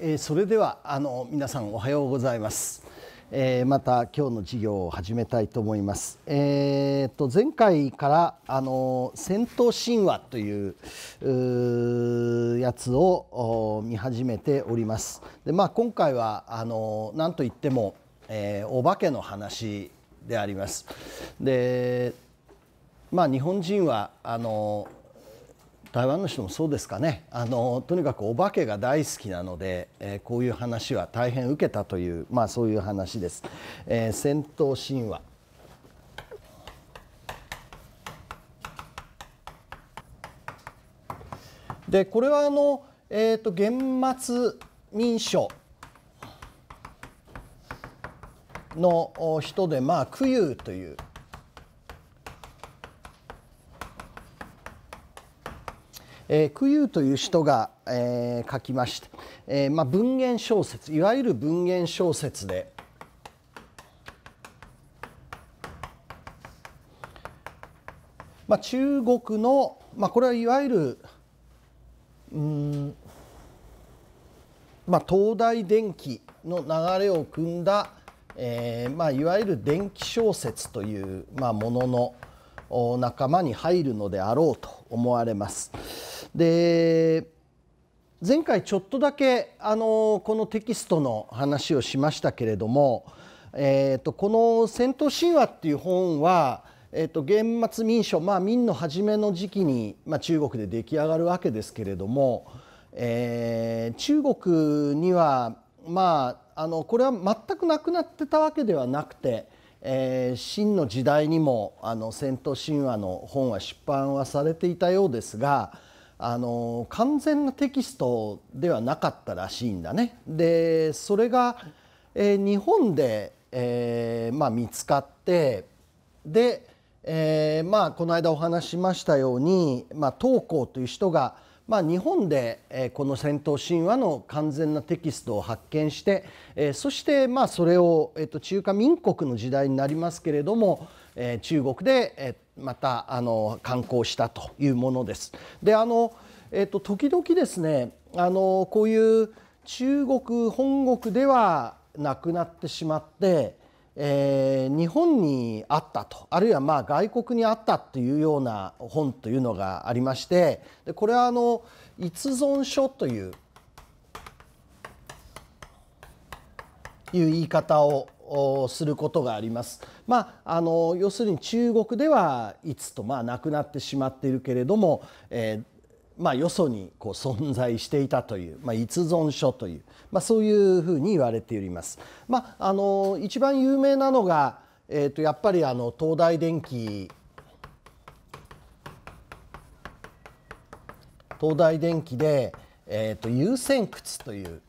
えそれではあの皆さんおはようございますえまた今日の授業を始めたいと思います。えーと、前回からあの戦闘神話というやつを見始めております。でまあ、今回はあの何と言っても、えー、お化けの話であります。でまあ、日本人はあの台湾の人もそうですかねあのとにかくお化けが大好きなので、えー、こういう話は大変受けたという、まあ、そういう話です。えー、戦闘神話でこれはあの、えーと、厳末民書の人で、まあ、九遊というえー、クユーという人が、えー、書きました、えーまあ、文言小説いわゆる文言小説で、まあ、中国の、まあ、これはいわゆるうんまあ、東大電気の流れを組んだ、えーまあ、いわゆる電気小説という、まあ、ものの仲間に入るのであろうと思われます。で前回ちょっとだけあのこのテキストの話をしましたけれども、えーと、この「戦闘神話」っていう本は、えーと、末民書、まあ、民の初めの時期に、まあ、中国で出来上がるわけですけれども、えー、中国にはまああのこれは全くなくなってたわけではなくて。えー、秦の時代にもあの戦闘神話の本は出版はされていたようですが、あの完全なテキストではなかったらしいんだね。でそれが、えー、日本で、えーまあ、見つかってで、えーまあ、この間お話しましたように、まあ、東光という人が、まあ、日本で、えー、この戦闘神話の完全なテキストを発見して、えー、そして、まあ、それを、えー、と中華民国の時代になりますけれども、えー、中国で、えー、またあの刊行したというものです。であの、えっと、時々ですねあのこういう中国本国ではなくなってしまって、えー、日本にあったとあるいはまあ外国にあったというような本というのがありましてでこれはあの逸存書といういう言い方ををすることがあります。まあ、あの要するに中国ではいつとまあなくなってしまっているけれども、えーまあ、よそにこう存在していたという、まあ、逸存書という、まあ、そういうふうに言われております。まあ、あの一番有名なのが、えー、とやっぱりあの東大電機東大電機で、えー、と優先窟という、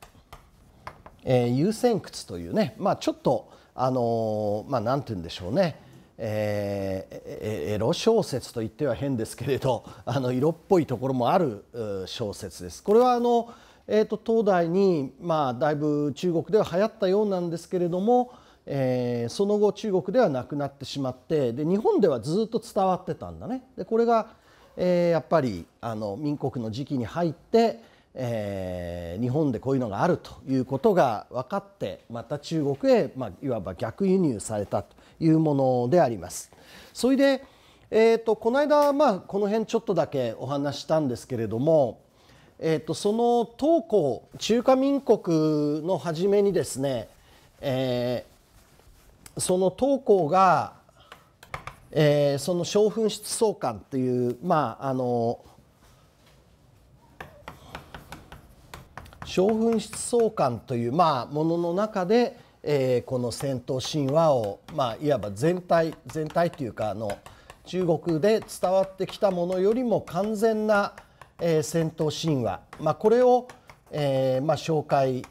えー、優先窟というね、まあ、ちょっとあのまあ何て言うんでしょうねえー、エロ小説と言っては変ですけれど あの色っぽいところもある小説です。これはあの、えーと、と東大に、まあ、だいぶ中国では流行ったようなんですけれども、えー、その後中国ではなくなってしまってで日本ではずっと伝わってたんだね。でこれが、えー、やっぱりあの民国の時期に入って、えー、日本でこういうのがあるということが分かってまた中国へ、まあ、いわば逆輸入されたというものであります。それで、えーと、この間、まあ、この辺ちょっとだけお話したんですけれども、えーと、その東高中華民国の初めにですね、えー、その東高が、えー、その将軍室総監というまああの将軍室総監という、まあ、ものの中で、えー、この戦闘神話を、まあ、いわば全体全体というかあの中国で伝わってきたものよりも完全な、えー、戦闘神話、まあ、これを、えーまあ、紹介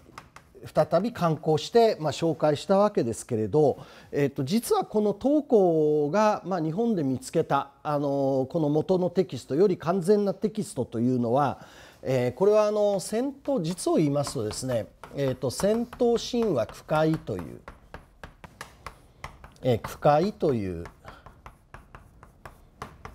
再び刊行して、まあ、紹介したわけですけれど、えー、と実はこの投稿が、まあ、日本で見つけたあのこの元のテキストより完全なテキストというのはえー、これはあの戦闘実を言いますとですね、えーと、戦闘神話区会という、えー、会という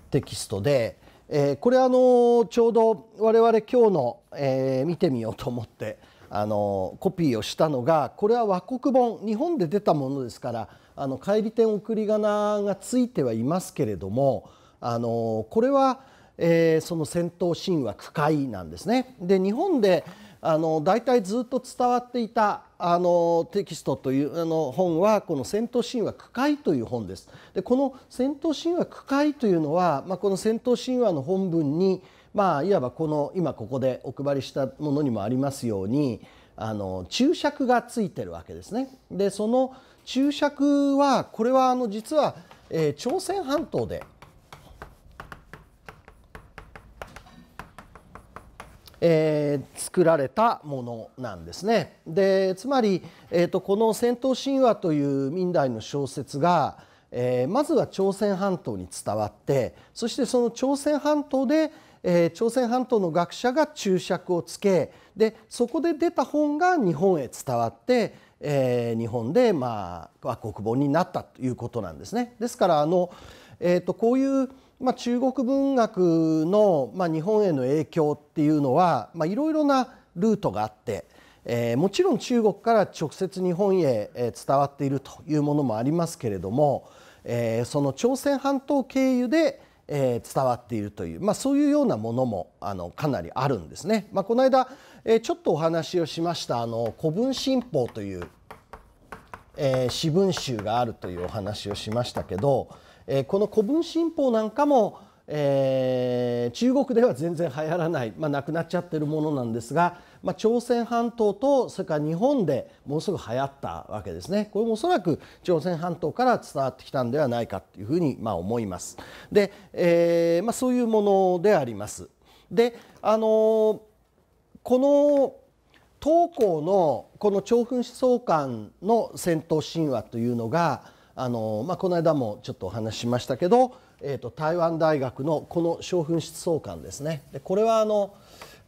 テキストで、えー、これあのちょうど我々今日の、えー、見てみようと思って。あのコピーをしたのがこれは和国本日本で出たものですからあの返り点送り仮名がついてはいますけれどもあのこれはえー、その戦闘シーンは苦海なんですね。で日本であの大体ずっと伝わっていたあのテキストというあの本はこの「戦闘神話苦海」という本です。でこの「戦闘神話苦海」というのは、まあ、この「戦闘神話」の本文に、まあ、いわばこの今ここでお配りしたものにもありますようにあの注釈がついてるわけですね。でその注釈はこれはあの実は、えー、朝鮮半島でえー、作られたものなんですね。でつまり、えーと、この「戦闘神話」という明代の小説が、えー、まずは朝鮮半島に伝わってそしてその朝鮮半島で、えー、朝鮮半島の学者が注釈をつけでそこで出た本が日本へ伝わって、えー、日本で、まあ、国本になったということなんですね。ですからあの、えーと、とこういうまあ、中国文学の、まあ、日本への影響っていうのはいろいろなルートがあって、えー、もちろん中国から直接日本へ、え伝わっているというものもありますけれども、えー、その朝鮮半島経由で、えー、伝わっているという、まあ、そういうようなものもあのかなりあるんですね。まあ、この間、えー、ちょっとお話をしましたあの古文新法という、えー、詩文集があるというお話をしましたけど。えこの古文新法なんかも、えー、中国では全然流行らない、まあ、なくなっちゃってるものなんですが、まあ、朝鮮半島とそれから日本でものすごく流行ったわけですねこれもおそらく朝鮮半島から伝わってきたんではないかというふうにまあ思います。で、えー、まあ、そういうものであります。であのー、この東光のこの長墳思想館の戦闘神話というのがあの、まあ、この間もちょっとお話ししましたけど、えーと、台湾大学のこの小噴出相関ですねでこれはあの、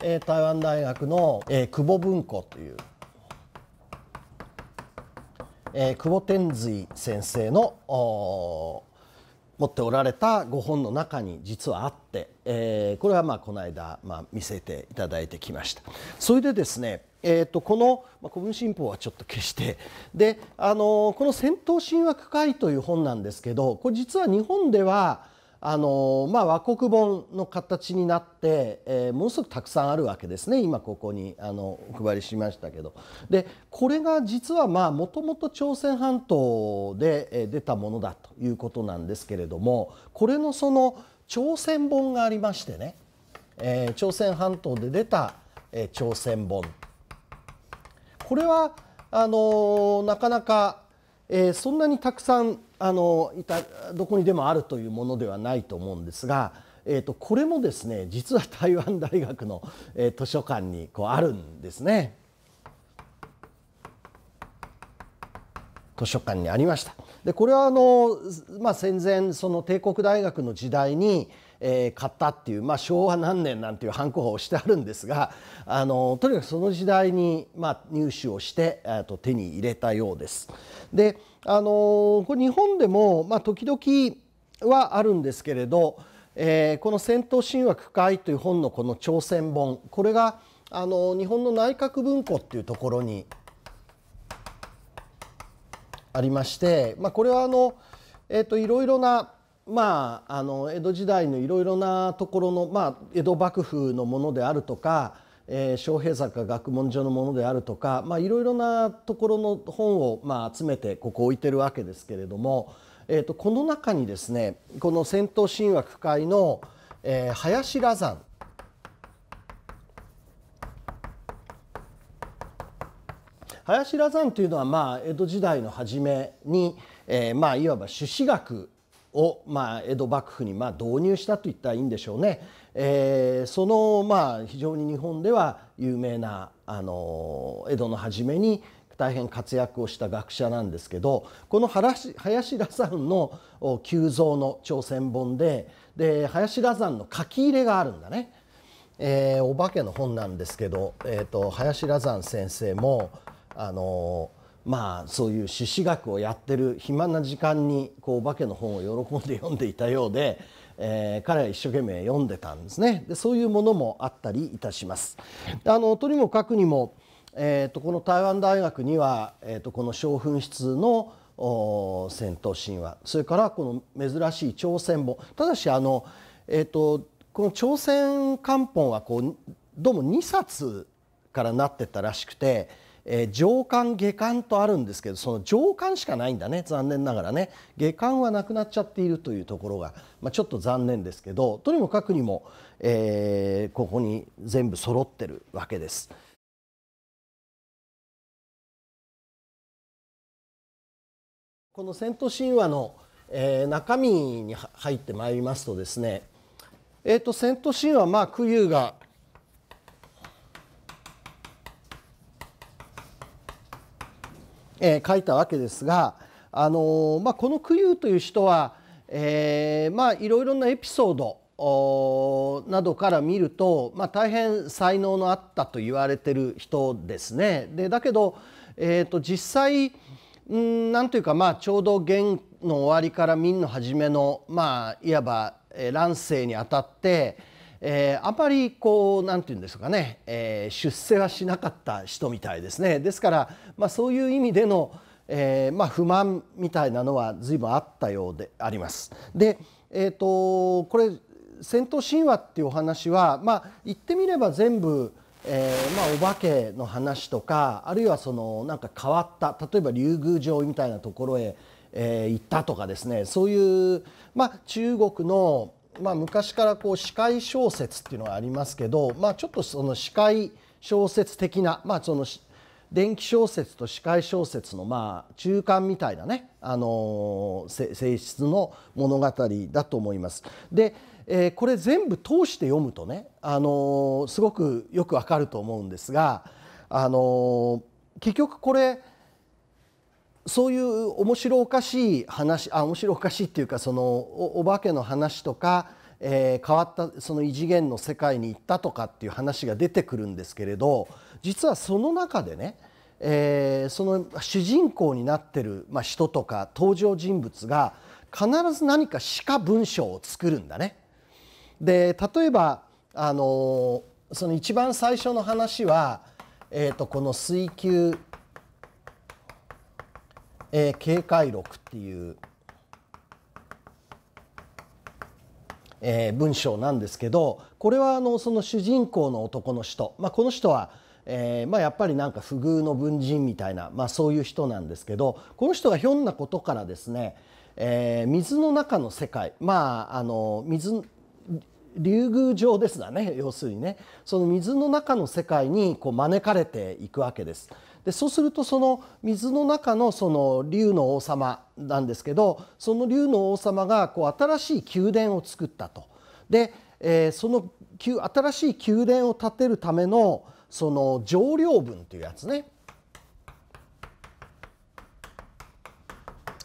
えー、台湾大学の、えー、久保文庫という、えー、久保天瑞先生のお持っておられたご本の中に実はあって、えー、これはまあこの間、まあ、見せていただいてきました。それでですねえーと、この「まあ、古文新報」はちょっと消してであのこの「戦闘神話区会」という本なんですけどこれ実は日本ではあのまあ、和国本の形になって、えー、ものすごくたくさんあるわけですね今ここにあのお配りしましたけどでこれが実はもともと朝鮮半島で、え出たものだということなんですけれどもこれのその朝鮮本がありましてね、えー、朝鮮半島で出た、えー、朝鮮本これはあのなかなか、えー、そんなにたくさんあのいたどこにでもあるというものではないと思うんですが、えーと、これもですね実は台湾大学の、えー、図書館にこうあるんですね。図書館にありましたでこれはあの、まあ、戦前その帝国大学の時代に、えー、買ったっていう、まあ、昭和何年なんていうハンコしてあるんですがあのとにかくその時代に、まあ、入手をしてと手に入れたようです。であのこれ日本でも、まあ、時々はあるんですけれど、えー、この「戦闘神話区会」という本のこの朝鮮本これがあの日本の内閣文庫っていうところにありまして、まあ、これはあの、えーといろいろな、まあ、あの江戸時代のいろいろなところの、まあ、江戸幕府のものであるとかえー、平坂学問所のものであるとか、まあ、いろいろなところの本を、まあ、集めてここ置いてるわけですけれども、えーと、とこの中にですねこの戦闘神話区会の、えー、林羅山林羅山というのは、まあ、江戸時代の初めに、えーまあ、いわば朱子学を、まあ、江戸幕府に、まあ、導入したといったらいいんでしょうね。えー、そのまあ非常に日本では有名なあの江戸の初めに大変活躍をした学者なんですけどこの林田さんの急増の朝鮮本でで林田山の書き入れがあるんだね、えー、お化けの本なんですけど、えーと、林田山先生もあのまあそういう獅子学をやってる暇な時間にこうお化けの本を喜んで読んでいたようでえー、彼は一生懸命読んでたんですねでそういうものもあったりいたします。あのとにもかくにも、えーと、この台湾大学には、えーと、この小噴出の戦闘神話それからこの珍しい朝鮮本ただしあの、えーと、とこの朝鮮漢本はこうどうも2冊からなってたらしくてえー、上巻下巻とあるんですけどその上巻しかないんだね残念ながらね下巻はなくなっちゃっているというところが、まあ、ちょっと残念ですけどとにもかくにも、えー、ここに全部揃ってるわけです。この「戦闘神話の」えー、中身に入ってまいりますとですね、えーと、戦闘神話まあ九がえー、書いたわけですが、あのー、まあ、この九遊という人は、えー、まあ、いろいろなエピソードなどから見ると、まあ、大変才能のあったと言われてる人ですね。でだけど、えーと、実際んなんというか、まあ、ちょうど元の終わりから明の初めの、まあ、いわば、え乱世にあたって、えー、あまりこう何て言うんですかね、えー、出世はしなかった人みたいですねですから、まあ、そういう意味での、えー、まあ、不満みたいなのは随分あったようであります。で、えーと、とこれ戦闘神話っていうお話は、まあ、言ってみれば全部、えーまあ、お化けの話とかあるいはそのなんか変わった例えば竜宮城みたいなところへ、えー、行ったとかですねそういう、まあ、中国のまあ、昔からこう司会小説っていうのがありますけど、まあ、ちょっとその司会小説的な、まあ、その電気小説と司会小説のまあ中間みたいなね、あのー、性質の物語だと思います。で、えー、これ全部通して読むとね、あのー、すごくよくわかると思うんですが、あの結局これそういう面白おかしい話あ面白おかしいっていうかそのお化けの話とか、えー、変わったその異次元の世界に行ったとかっていう話が出てくるんですけれど実はその中でね、えー、その主人公になってる、まあ、人とか登場人物が必ず何か歯科文章を作るんだね。で例えばあのその一番最初の話は、えーとこの水球えー、警戒録っていう、えー、文章なんですけどこれはあのその主人公の男の人、まあ、この人は、えーまあ、やっぱりなんか不遇の文人みたいな、まあ、そういう人なんですけどこの人がひょんなことからですね、えー、水の中の世界まああの水竜宮城ですだね要するにねその水の中の世界にこう招かれていくわけです。でそうするとその水の中のその竜の王様なんですけどその竜の王様がこう新しい宮殿を作ったと。で、えー、その新しい宮殿を建てるためのその上梁文というやつね。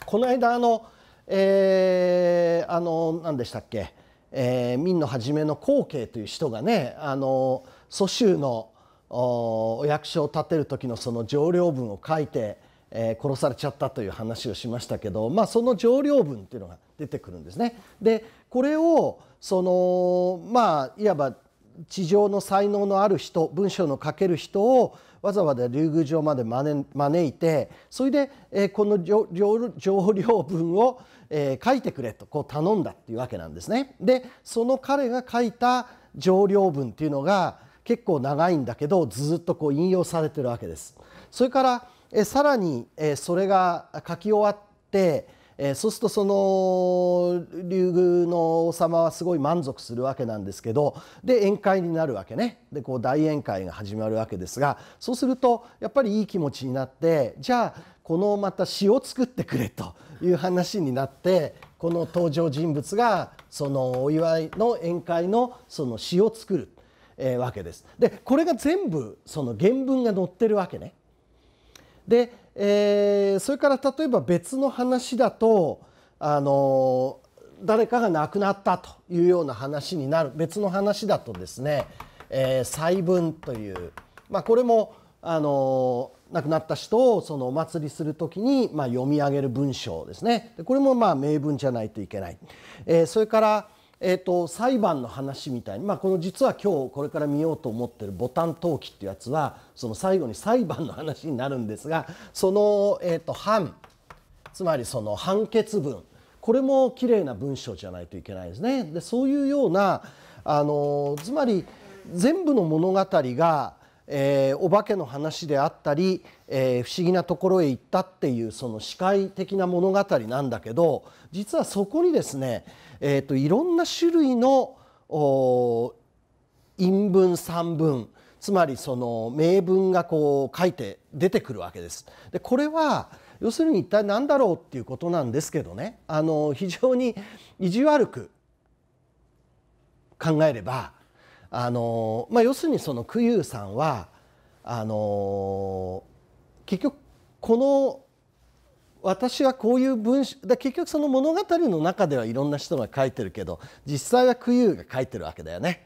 この間あの、えー、あの何でしたっけ、えー、明の初めの光景という人がねあの蘇州のお役所を建てる時のその条領文を書いて、えー、殺されちゃったという話をしましたけど、まあ、その条領文っていうのが出てくるんですね。でこれをそのまあいわば地上の才能のある人文章の書ける人をわざわざ竜宮城まで招いてそれで、えー、この条領文を、えー、書いてくれとこう頼んだっていうわけなんですね。でその彼が書いた条領文っていうのが結構長いんだけどずっとこう引用されてるわけです。それからえさらにえそれが書き終わってえそうするとその竜宮の王様はすごい満足するわけなんですけどで宴会になるわけねでこう大宴会が始まるわけですがそうするとやっぱりいい気持ちになってじゃあこのまた詩を作ってくれという話になってこの登場人物がそのお祝いの宴会のその詩を作るえー、わけです。でこれが全部その原文が載ってるわけね。で、えー、それから例えば別の話だとあの誰かが亡くなったというような話になる別の話だとですね、えー、細分という、まあ、これもあの亡くなった人をそのお祭りするときに、まあ、読み上げる文章ですねでこれもまあ名文じゃないといけない、えー、それからえーと、裁判の話みたいに、まあ、この実は今日これから見ようと思ってるボタン投機っていうやつはその最後に裁判の話になるんですがその、えーと、判つまりその判決文これも綺麗な文章じゃないといけないですね。でそういうようなあのつまり全部の物語が、えー、お化けの話であったり、えー、不思議なところへ行ったっていうその視界的な物語なんだけど実はそこにですねえーと、いろんな種類の陰文散文つまりその名文がこう書いて出てくるわけです。でこれは要するに一体何だろうっていうことなんですけどねあの非常に意地悪く考えればあの、まあ、要するにその九遊さんはあの結局この私はこういう文章だ結局その物語の中ではいろんな人が書いてるけど実際はクユーが書いてるわけだよね。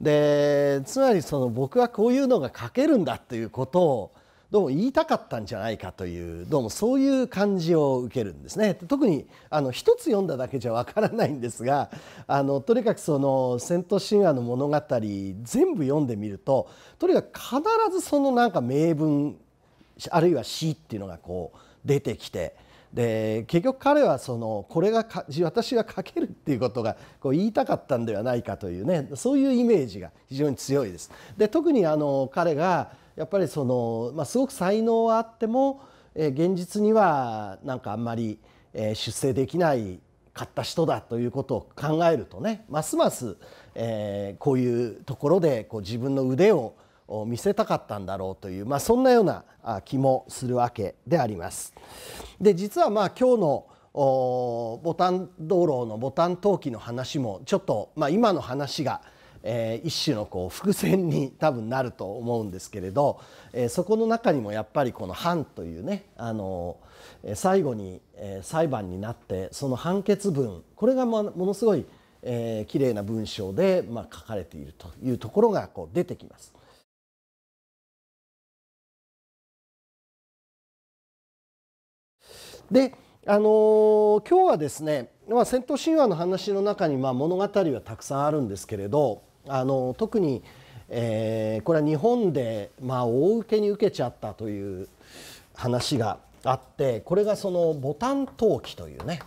でつまりその僕はこういうのが書けるんだということをどうも言いたかったんじゃないかというどうもそういう感じを受けるんですね。特にあの一つ読んだだけじゃわからないんですがあのとにかくその「戦闘神話」の物語全部読んでみるととにかく必ずそのなんか名文あるいは詩っていうのがこう出てきてで結局彼はそのこれが私が書けるっていうことがこう言いたかったんではないかというねそういうイメージが非常に強いです。で特にあの彼がやっぱりその、まあ、すごく才能はあっても、え現実にはなんかあんまり、え出世できない買った人だということを考えるとねますます、えー、こういうところでこう自分の腕を見せたかったんだろうという、まあ、そんなような気もするわけであります。で実はまあ今日のボタン道路のボタン陶器の話もちょっと、まあ、今の話が、えー、一種のこう伏線に多分なると思うんですけれど、えー、そこの中にもやっぱりこの「判」というね、あのー、最後に、えー、裁判になってその判決文これが、ま、ものすごい、えー、綺麗な文章で、まあ、書かれているというところがこう出てきます。であのー、今日はですね、まあ、戦闘神話の話の中にまあ物語はたくさんあるんですけれど、あのー、特に、えー、これは日本でまあ大受けに受けちゃったという話があってこれがそのボタン陶器というね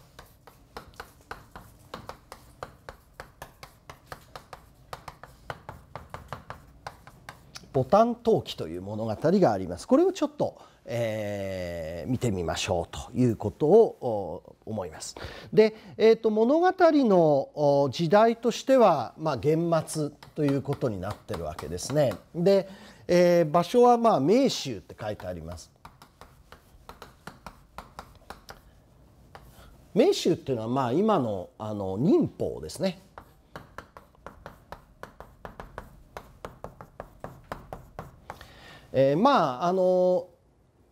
ボタン陶器という物語があります。これをちょっとえー、見てみましょうということを思います。で、えーと、物語の時代としては、まあ、元末ということになってるわけですね。で、えー、場所は、まあ、名州って書いてあります。名州っていうのは、まあ、今のあの忍法ですね。えー、まああの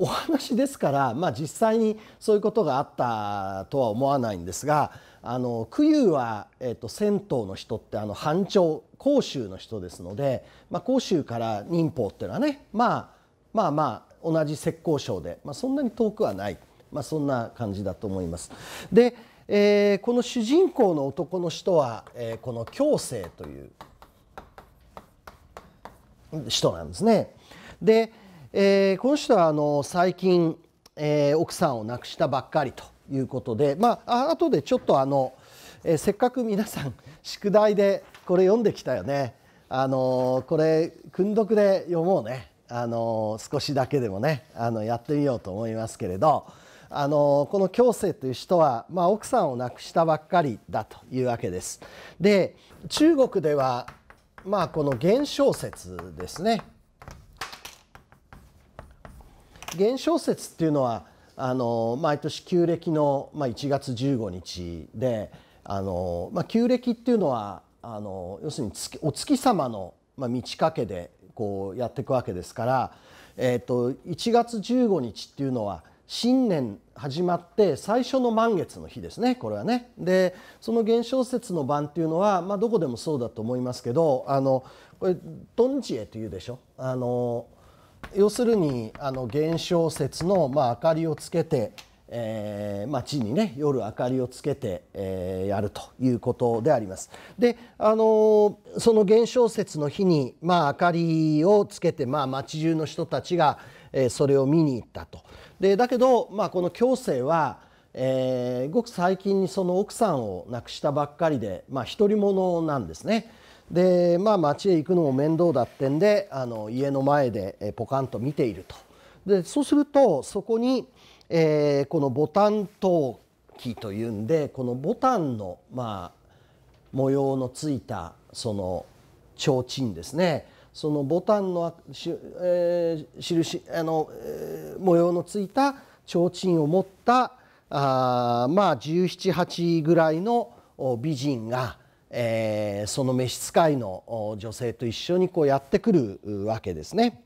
お話ですから、まあ、実際にそういうことがあったとは思わないんですがあの九は、えーと、銭湯の人ってあの藩庁甲州の人ですので、まあ、甲州から忍法っていうのはね、まあ、まあまあ同じ浙江省で、まあ、そんなに遠くはない、まあ、そんな感じだと思います。で、えー、この主人公の男の人は、えー、この京成という人なんですね。でえー、この人はあの最近、えー、奥さんを亡くしたばっかりということで、まあ後でちょっとあの、えー、せっかく皆さん宿題でこれ読んできたよね。あのこれ訓読で読もうね。あの少しだけでもねあのやってみようと思いますけれどあのこの京世という人は、まあ、奥さんを亡くしたばっかりだというわけです。で中国では、まあ、この現象説ですね現象説っていうのはあの毎年旧暦の、まあ、1月15日であの、まあ、旧暦っていうのはあの要するに月お月様の、まあ、満ち欠けでこうやっていくわけですから、えーと、1月15日っていうのは新年始まって最初の満月の日ですねこれはね。でその現象説の晩っていうのは、まあ、どこでもそうだと思いますけどあのこれトンジエというでしょあの要するにあの現象説の、まあ、明かりをつけて、えーまあ、地にね夜明かりをつけて、えー、やるということであります。で、あのー、その現象説の日に、まあ、明かりをつけて、まあ、町中の人たちが、えー、それを見に行ったと。でだけど、まあ、この京世はえー、ごく最近にその奥さんを亡くしたばっかりで、まあ、独り者なんですね。でまあ町へ行くのも面倒だってんであの家の前でポカンと見ているとでそうするとそこに、えー、このボタン陶器というんでこのボタンの、まあ、模様のついたその提灯ですねそのボタンのし、えー、印あの、模様のついた提灯を持ったあまあ1718ぐらいの美人がえー、その召使いの女性と一緒にこうやってくるわけですね。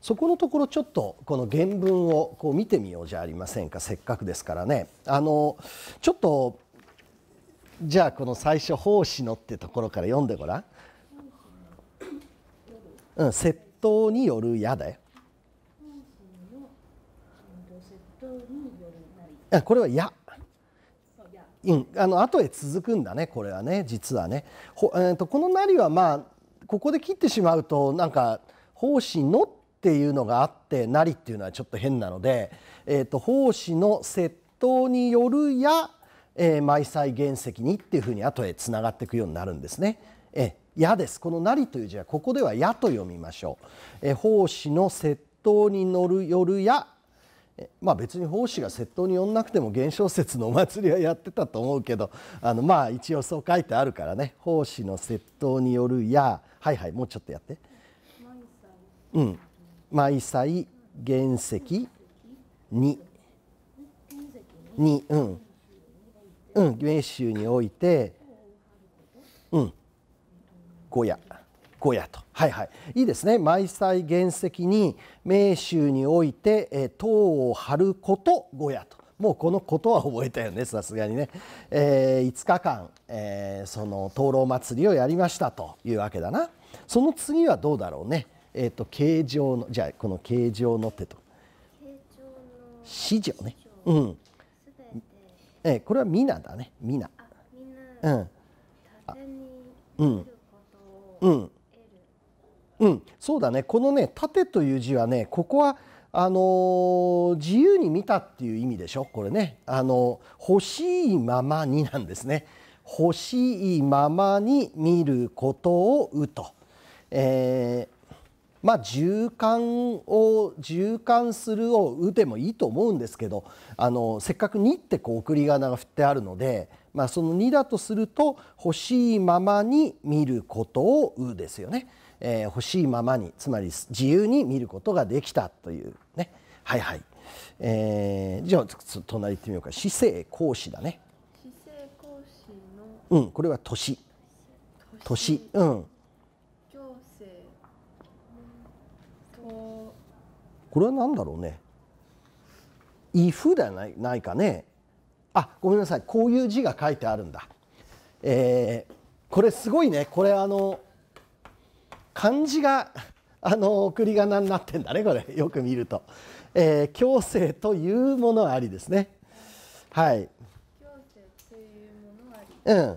そこのところちょっとこの原文をこう見てみようじゃありませんかせっかくですからね。あのちょっとじゃあこの最初「奉仕の」ってところから読んでごらん。うん、窃盗による矢だよ。これは「や」うん、あの後へ続くんだねこれはね実はねほ、えーと、この「なり」はまあここで切ってしまうとなんか「奉仕の」っていうのがあって「なり」っていうのはちょっと変なので「えーと、奉仕の窃盗によるや」えー、埋葬原石にっていうふうに後へつながっていくようになるんですね。えー、やですこの「なり」という字はここでは「や」と読みましょう。え奉仕の窃盗に乗るよるやまあ、別に奉仕が窃盗に呼んなくても現象説のお祭りはやってたと思うけどあのまあ一応そう書いてあるからね奉仕の窃盗によるやはいはいもうちょっとやって。うん毎歳原石ににうんうん名手においてうん小屋。小屋とはいはいいいですね埋祭原石に名州において、え塔を張ること小屋ともうこのことは覚えたよねさすがにね、えー、5日間、えー、その灯籠祭りをやりましたというわけだなその次はどうだろうねえっ、ー、と形状のじゃあこの形状の手と四条ねうんえー、これは皆だね皆うんうんうんうん、そうだね。このね、縦という字はね、ここはあのー、自由に見たっていう意味でしょ。これね、あのー、欲しいままになんですね。欲しいままに見ることをうと。えー、まあ、循環を循環するを「う」でもいいと思うんですけどあのせっかく「に」ってこう送り仮名が振ってあるので、まあ、その「に」だとすると「欲しいままに見ることを「う」ですよね。えー、欲しいままにつまり自由に見ることができたというねはいはい、えー、じゃあ隣行ってみようか姿勢講師だね姿勢講師のうんこれは年年うん行政とこれは何だろうね「イフ」ではないないかねあごめんなさいこういう字が書いてあるんだえー、これすごいねこれあの漢字があの送り仮名になってんだねこれよく見ると、えー、強制というものありですねはい強制というものありうん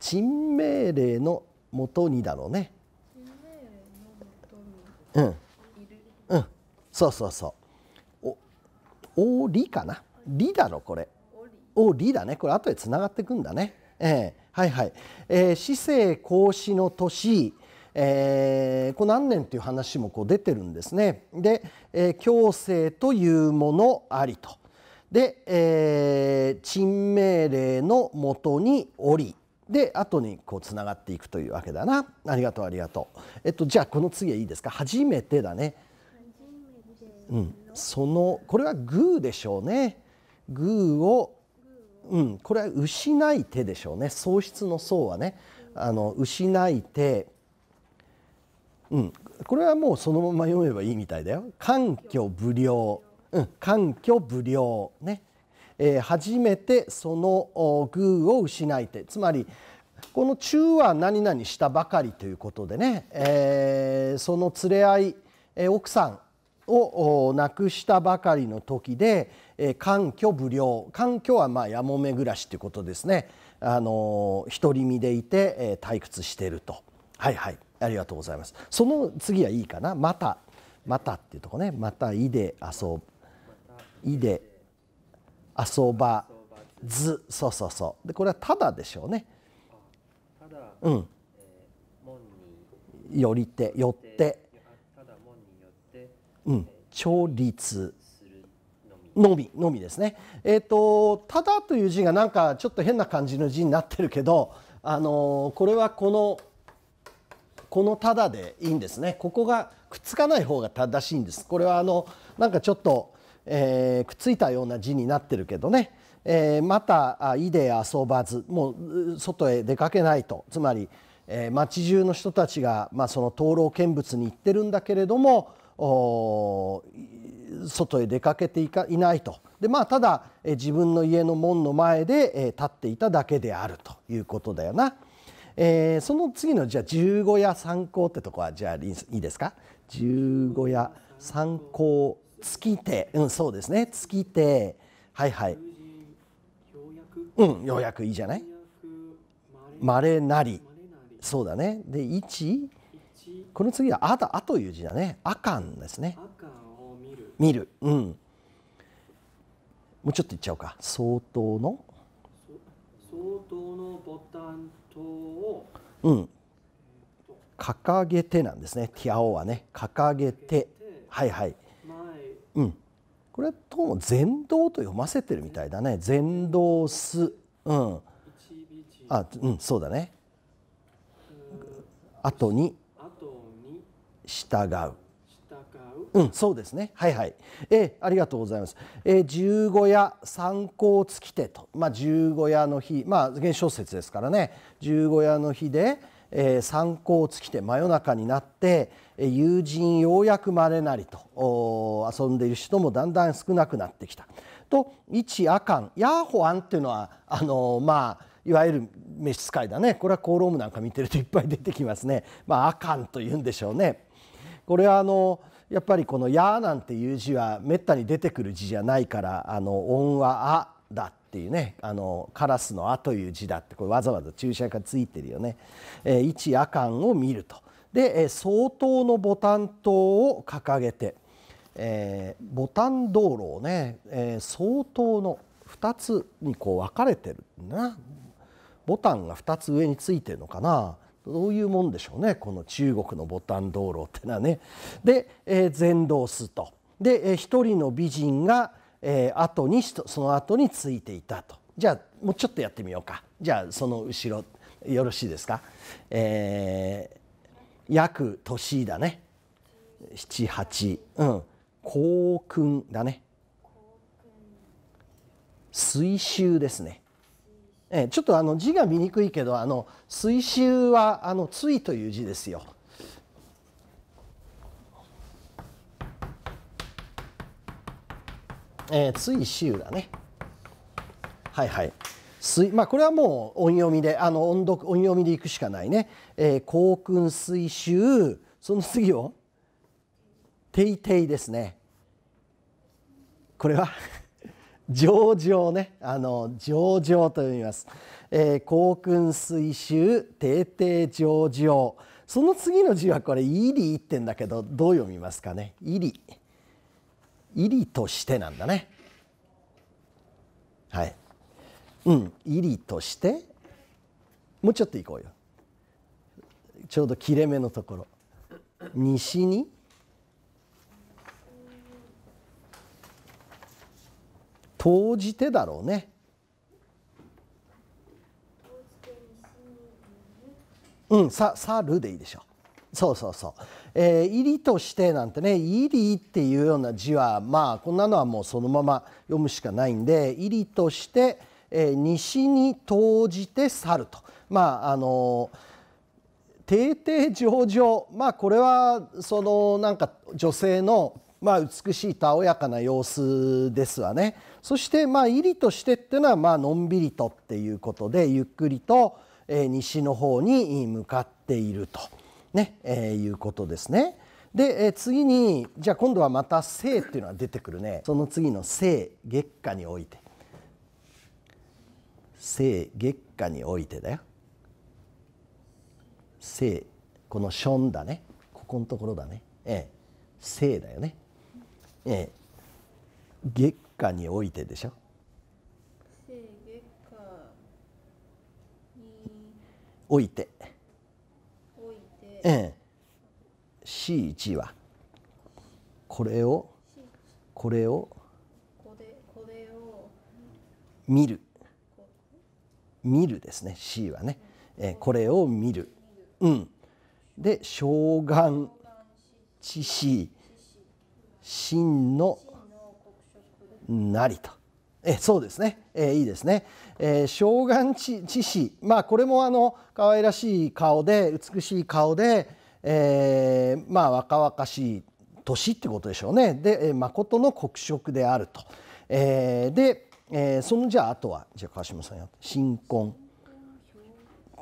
陳命令のもとにだろうねうんうんそうそうそうおおりかなりだろこれおりだねこれ後でつながっていくんだねええはいはい、えー、市政公使の年、えー、この何年という話もこう出てるんですね。で、えー、強制というものありと。で、えー、陳命令のもとにおりで後にこうつながっていくというわけだなありがとうありがとう、えっと、じゃあこの次はいいですか初めてだねうん、そのこれはグーでしょうねグーをうん、これは失い手でしょうね喪失の層はねあの失い手、うん、これはもうそのまま読めばいいみたいだよ「環境不良」うん「環境不良」ね、えー、初めてその偶を失い手つまりこの中は何々したばかりということでね、えー、その連れ合い、えー、奥さんを亡くしたばかりの時で、えー、環境無料環境はまあやもめ暮らしということですねあの独り身でいて、えー、退屈しているとはいはいありがとうございますその次はいいかなまたまたっていうとこねまたいで遊ぶいで遊ばずそうそうそうでこれはただでしょうねうんよりてよってうん調律のみのみですね。えっ、ー、と「ただ」という字がなんかちょっと変な感じの字になってるけど、あのー、これはこのこの「ただ」でいいんですね。ここがくっつかない方が正しいんです。これはあのなんかちょっと、えー、くっついたような字になってるけどね。えー、また「いで遊ばず」もう外へ出かけないとつまり、えー、町中の人たちが、まあ、その灯籠見物に行ってるんだけれども外へ出かけていかいないとで、まあ、ただ自分の家の門の前で立っていただけであるということだよな。えー、その次のじゃあ十五夜参考ってとこはじゃあいいですか十五夜参考月手うんそうですね月手はいはいうんようやくいいじゃないまれなりそうだねで一この次はあだあという字だねあかんですね見る、うん、もうちょっといっちゃおうか相当の相当のボタンとを、うん、掲げてなんですねティアオはね掲げてはいはい、うん、これはどうも全道と読ませてるみたいだね全道すうんあうんそうだね後に従ううん、そうですね。はいはい。えー、ありがとうございます。えー、十五夜三光月手と、まあ十五夜の日、まあ現小説ですからね。十五夜の日で、えー、参考月手真夜中になって、えー、友人ようやくまれなりと遊んでいる人もだんだん少なくなってきた。と一夜間ヤーホアンっていうのはあのー、まあいわゆる召使いだねこれはコーロームなんか見てるといっぱい出てきますね、まあ、アカンというんでしょうねこれはあのやっぱりこの「や」なんていう字はめったに出てくる字じゃないからあの音は「あ」だっていうねあのカラスの「あ」という字だってこれわざわざ注釈がついてるよね。えー、一夜間を見ると。で、え相当のボタン灯を掲げて、えー、ボタン道路をね、えー、相当の2つにこう分かれてるなボタンが2つ上についてるのかな。どういうもんでしょうねこの中国のボタン道路ってのはね。で、え全道すと。で、え一人の美人が、え後にその後についていたと。じゃあもうちょっとやってみようか。じゃあその後ろよろしいですか。えー、約年だね。七八うん幸訓だね。水臭ですね。えちょっとあの字が見にくいけどあの水臭はあの「つい」という字ですよ。えー、つい臭だね。はいはい。水まあこれはもう音読みであの音読音読みでいくしかないね。えー、幸訓水臭その次を「ていてい」ですね。これは上場ねあの上場と読みます、えー、高君水修定定上場その次の字はこれ「いり」ってんだけどどう読みますかね「いり」「いりとして」なんだねはいうん「いりとして」もうちょっといこうよちょうど切れ目のところ「西に」投じてだろうね。うん、さ、さるでいいでしょう。そうそうそう。えー、入りとしてなんてね、入りっていうような字は、まあ、こんなのはもうそのまま読むしかないんで、入りとして、えー、西に投じて去ると。まあ、あのー定定上々まあこれはそのなんか女性のまあ美しいたおやかな様子ですわね。そしてまあ入りとしてっていうのはまあのんびりとっていうことでゆっくりと西の方に向かっていると、ねえいうことですね。で次にじゃあ今度はまた「生」っていうのは出てくるねその次の「生」月下において「生」月下においてだよ「生」この「ション」だねここのところだね「ええ、生」だよね「ええ、月下においてでしょ。おいて。おいて。ええ。C1 はこれをこれをここれれを見る見るですね C はね、えこれを見るうんで「障眼致死真のなりと。えそうですね、えいいですね、えー、小眼知識まあこれもあの可愛らしい顔で美しい顔で、えー、まあ若々しい年ってことでしょうねで、えー、誠の国色であると、えー、で、えー、そのじゃああとはじゃあ川島さんや新婚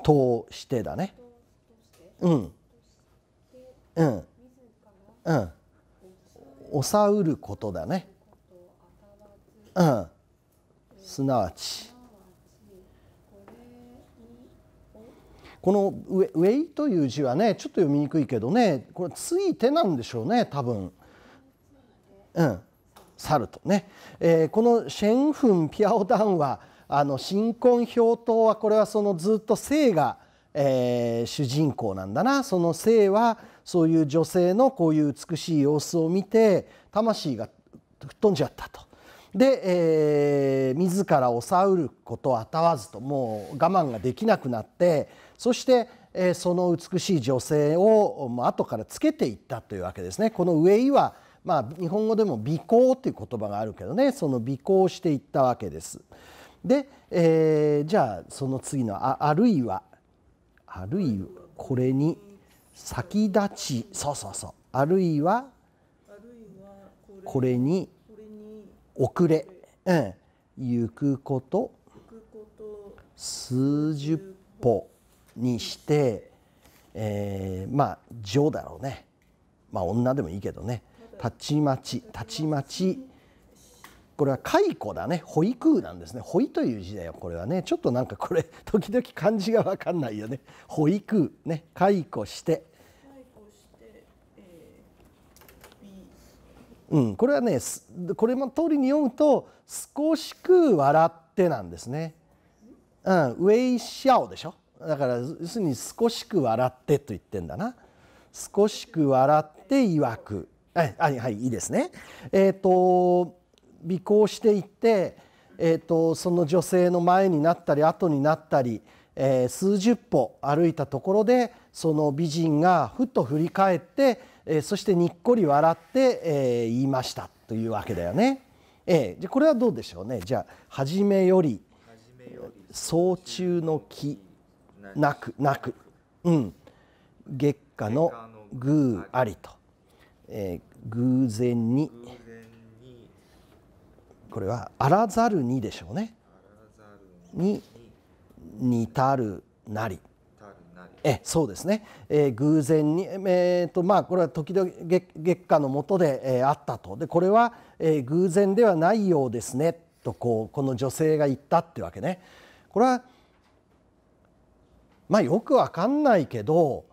としてだねうんうんうんおさうることだねうん、すなわちこのウェ「イ」という字はねちょっと読みにくいけどねこれ「ついて」なんでしょうね多分。うん、猿」とね、えー、この「シェンフンピアオダンは」あの新婚表頭はこれはそのずっと性が、えー、主人公なんだなその性はそういう女性のこういう美しい様子を見て魂が吹っ飛んじゃったとで、えー、自らをさうることをあたわずともう我慢ができなくなってそして、えー、その美しい女性を、あ、後からつけていったというわけですね。この上井はまあ、日本語でも尾行っていう言葉があるけどねその尾行していったわけです。で、えー、じゃあその次のああるいはあるいはこれに先立ちそうそうそうあるいはこれに遅れ、うん、行くこと数十歩にして、えー、まあ女だろうねまあ女でもいいけどねたちまちたちまちこれは蚕だね保育なんですね保育という字だよこれはねちょっとなんかこれ時々漢字が分かんないよね保育ね蚕してうん、これはねこれも通りに読むと「少しく笑って」なんですね。うん、ウェイシャオでしょだから要するに「少しく笑って」と言ってんだな。少しく笑って曰く。はい、はい、いいですね。えっ、ー、と尾行していって、えーと、とその女性の前になったり後になったり、えー、数十歩歩いたところでその美人がふっと振り返ってえそしてにっこり笑って、え言いましたというわけだよね。えー、じゃこれはどうでしょうねじゃあ「はじめより早中の木なくなく」うん「月下の偶ありと」えー、偶然に」これは「あらざるに」でしょうね。に似たるなりえそうですね、えー、偶然に、えーとまあ、これは時々月下の下で、えー、あったとでこれは、えー、偶然ではないようですねとこうこの女性が言ったっていうわけね。これはまあよくわかんないけど、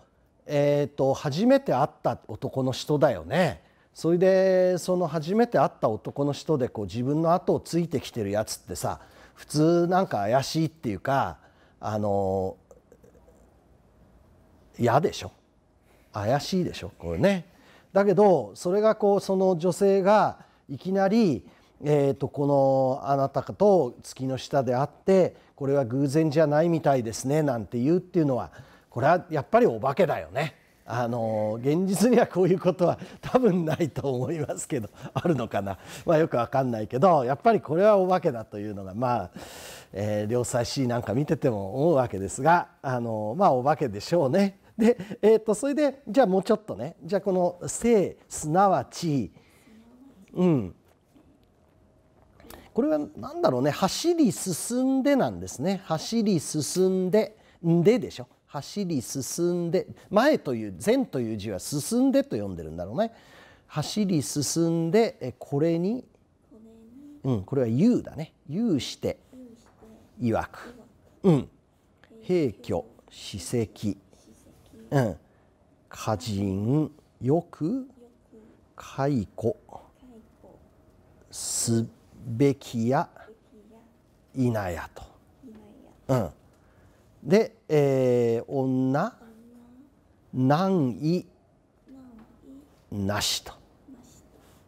えーと初めて会った男の人だよね。それでその初めて会った男の人でこう自分の後をついてきてるやつってさ普通なんか怪しいっていうかあの嫌でしょ怪しいでしょこれねだけどそれがこうその女性がいきなり、えー、とこのあなたと月の下で会ってこれは偶然じゃないみたいですねなんて言うっていうのはこれはやっぱりお化けだよね。あの現実にはこういうことは多分ないと思いますけどあるのかな、まあ、よくわかんないけどやっぱりこれはお化けだというのがまあ、えー、両妻子なんか見てても思うわけですがあのまあお化けでしょうね。で、えー、とそれでじゃあもうちょっとねじゃあこの「性」すなわち、うん、これは何だろうね「走り進んで」なんですね「走り進んで」「んで」でしょ「走り進んで」「前」という「前」という字は「進んで」と読んでるんだろうね。走り進んでこれにうん、これは「言う」だね「言うして」「曰く」うん「平居」「史跡」うん。歌人、よく、解雇、すべきや、いなやと。うん。で、えー、女、難易、なしと。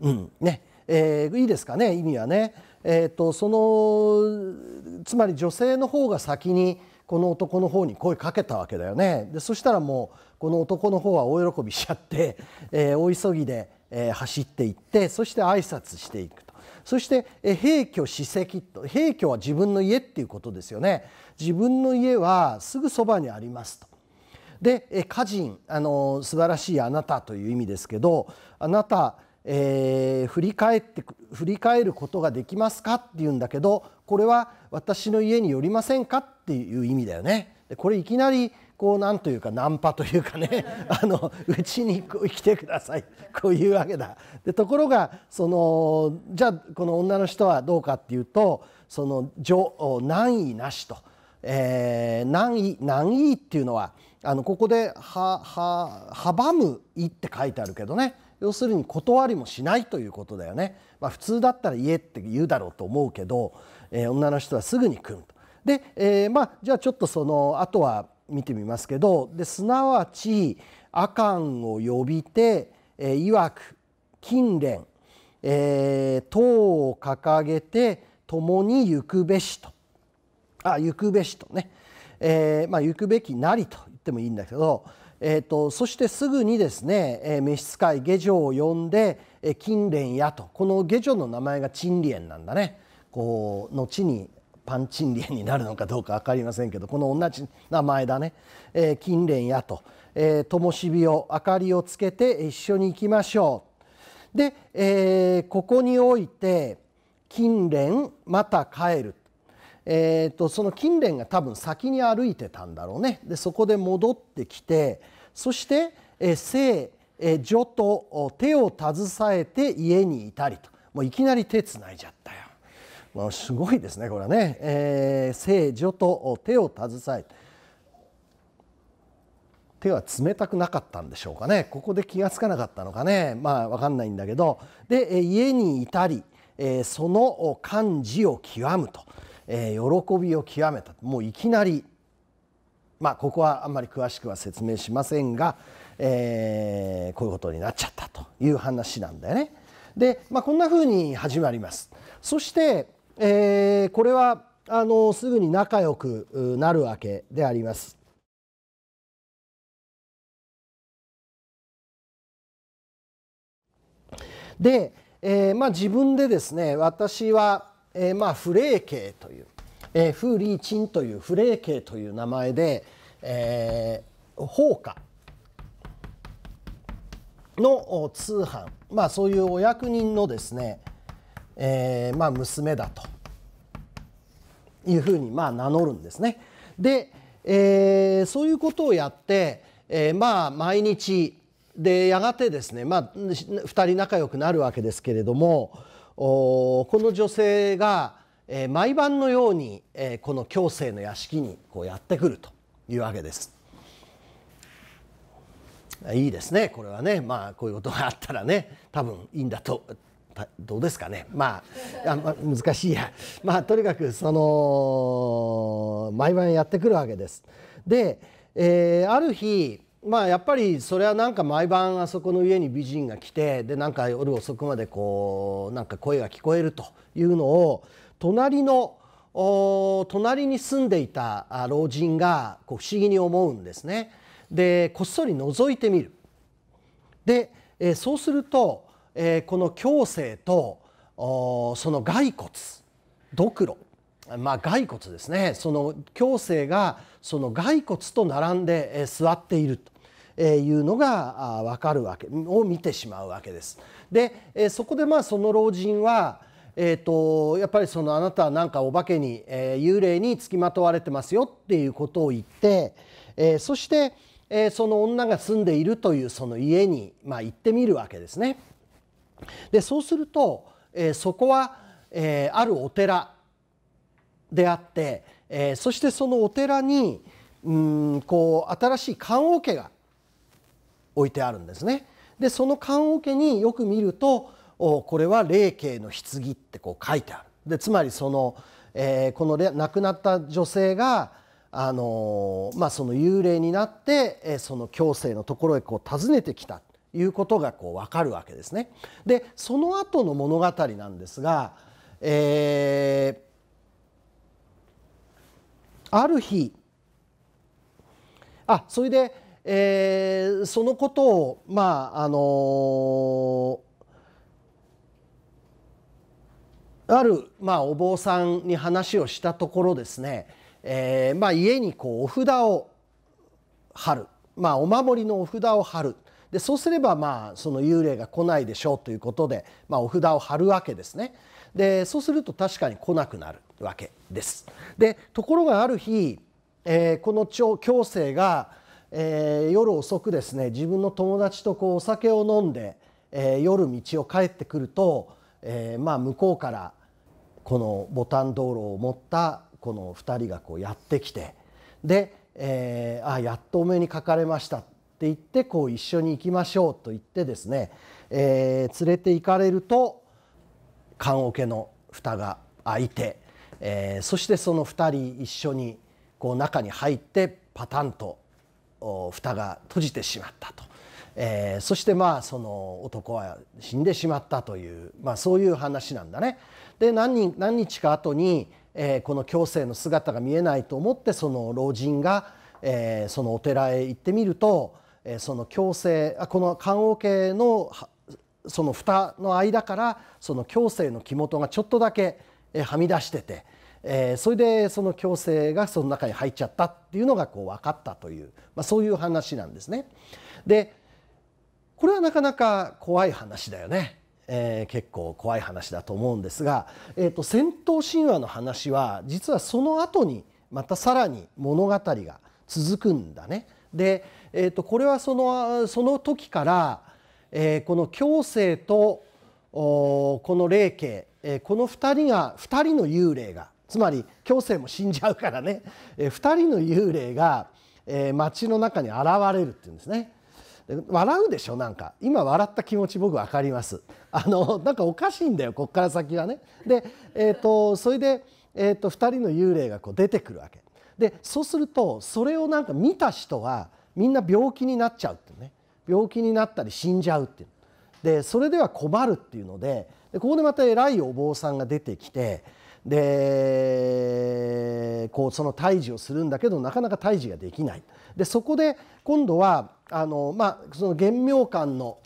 うん。ね。えー、いいですかね意味はね、えーと、とそのつまり女性の方が先にこの男の方に声かけたわけだよねでそしたらもうこの男の方は大喜びしちゃって、えー、大急ぎで、えー、走っていってそして挨拶していくとそして「え平居史跡」と平居は自分の家っていうことですよね自分の家はすぐそばにありますと。で「え人あの素晴らしいあなた」という意味ですけど「あなたえー、振り返って振り返ることができますかって言うんだけどこれは私の家に寄りませんかっていう意味だよね。これいきなりこうなんというかナンパというかね あのうちにこう来てくださいこういうわけだでところがそのじゃあこの女の人はどうかっていうとその難易なしと、えー、難易難易っていうのはあのここではは阻むい」って書いてあるけどね要するに断りもしないということだよね、まあ、普通だったら家って言うだろうと思うけどえ女の人はすぐに組むと。で、えまあ、じゃあちょっとそのあとは見てみますけどですなわち阿寒を呼びて、えー、曰く金蓮、えー、を掲げて共に行くべしとあ行くべしとね、えー、まあ、行くべきなりと言ってもいいんだけど、えーと、そしてすぐにですね、えー、召使い下女を呼んで、えー、金やとこの下女の名前が陳蓮なんだね。こう後にパンチンンになるのかどうか分かりませんけどこの同じ名前だね、え金蓮やと、え灯火を明かりをつけて一緒に行きましょう。で、えここにおいて金蓮また帰る、えーと、その金蓮が多分先に歩いてたんだろうねでそこで戻ってきてそして、えー、聖女と手を携えて家にいたりともういきなり手つないじゃったよ。まあ、すごいですねこれはね、えー、聖女と手を携え手は冷たくなかったんでしょうかねここで気が付かなかったのかねまあ分かんないんだけどで家にいたり、えー、その感じを極むと、えー、喜びを極めたもういきなりまあここはあんまり詳しくは説明しませんが、えー、こういうことになっちゃったという話なんだよね。で、まあ、こんな風に始まります。そして、えー、これはあのすぐに仲良くなるわけであります。で、えーまあ、自分でですね私は、えーまあ、フレーケーという、えー、フーリーチンというフレーケーという名前で、えー、放火の通販、まあ、そういうお役人のですね、えー、まあ、娘だというふうにまあ名乗るんですね。で、えー、そういうことをやって、えー、まあ毎日でやがてですね、まあ、2人仲良くなるわけですけれどもおこの女性が、えー、毎晩のように、えー、この強制の屋敷にこうやってくるというわけです。いいですねこれはねまあこういうことがあったらね多分いいんだとどうですかねまああ、ま難しいやまあとにかくその毎晩やってくるわけです。で、えー、ある日まあやっぱりそれはなんか毎晩あそこの家に美人が来てでなんか夜遅くまでこうなんか声が聞こえるというのを隣の隣に住んでいた老人がこう不思議に思うんですね。でこっそり覗いてみる。で、えー、そうするとえー、この胸性とその骸骨ドクロまあ、骸骨ですねその胸正がその骸骨と並んで座っているというのが分かるわけを見てしまうわけです。でそこでまあその老人はえーと、やっぱりそのあなたはなんかお化けに、え幽霊につきまとわれてますよっていうことを言って、えそして、えその女が住んでいるというその家に、まあ、行ってみるわけですね。でそうすると、えー、そこは、えー、あるお寺であって、えー、そしてそのお寺にうんこう新しい棺桶が置いてあるんですね。でその棺桶によく見るとおこれは霊慶の棺ってこう書いてある。でつまりその、えー、この亡くなった女性があのー、まあ、その幽霊になって、えー、その京成のところへこう訪ねてきたいうことがこう分かるわけですね。でその後の物語なんですが、えー、ある日あそれで、えー、そのことをまああのー、ある、まあ、お坊さんに話をしたところですね、えーまあ、家にこうお札を貼る、まあ、お守りのお札を貼るでそうすればまあその幽霊が来ないでしょうということで、まあ、お札を貼るわけですね。でそうすると確かに来なくなるわけです。でところがある日、えー、この京生が、えー、夜遅くですね自分の友達とこうお酒を飲んで、えー、夜道を帰ってくると、えまあ、向こうからこのボタン道路を持ったこの2人がこうやってきてで、えー、あやっとお目にかかれましたって言ってこう一緒に行きましょうと言ってですね、えー、連れて行かれると棺桶の蓋が開いて、えー、そしてその2人一緒にこう中に入ってパタンと蓋が閉じてしまったと、えー、そしてまあその男は死んでしまったという、まあ、そういう話なんだね。で何人何日か後に、えー、この共生の姿が見えないと思ってその老人が、えー、そのお寺へ行ってみるとその共生この棺桶のその蓋の間からその共生の肝元がちょっとだけはみ出してて、えそれでその共生がその中に入っちゃったっていうのがこう分かったという、まあ、そういう話なんですね。でこれはなかなか怖い話だよね。えー、結構怖い話だと思うんですが、えーと戦闘神話の話は実はその後にまたさらに物語が続くんだね。でえー、とこれはそのその時から、えー、この強生とおこの霊慶、えー、この2人が2人の幽霊がつまり強生も死んじゃうからね、えー、2人の幽霊が、えー、町の中に現れるっていうんですね。笑うでしょなんか今笑った気持ち僕分かりますあのなんかおかしいんだよこっから先はねで、えーと、それで、えーと、と2人の幽霊がこう出てくるわけでそうするとそれをなんか見た人はみんな病気になっちゃうってね病気になったり死んじゃうっていうでそれでは困るっていうのででここでまた偉いお坊さんが出てきてでこうその退治をするんだけどなかなか退治ができないでそこで今度はあの、まあ、その玄妙館の、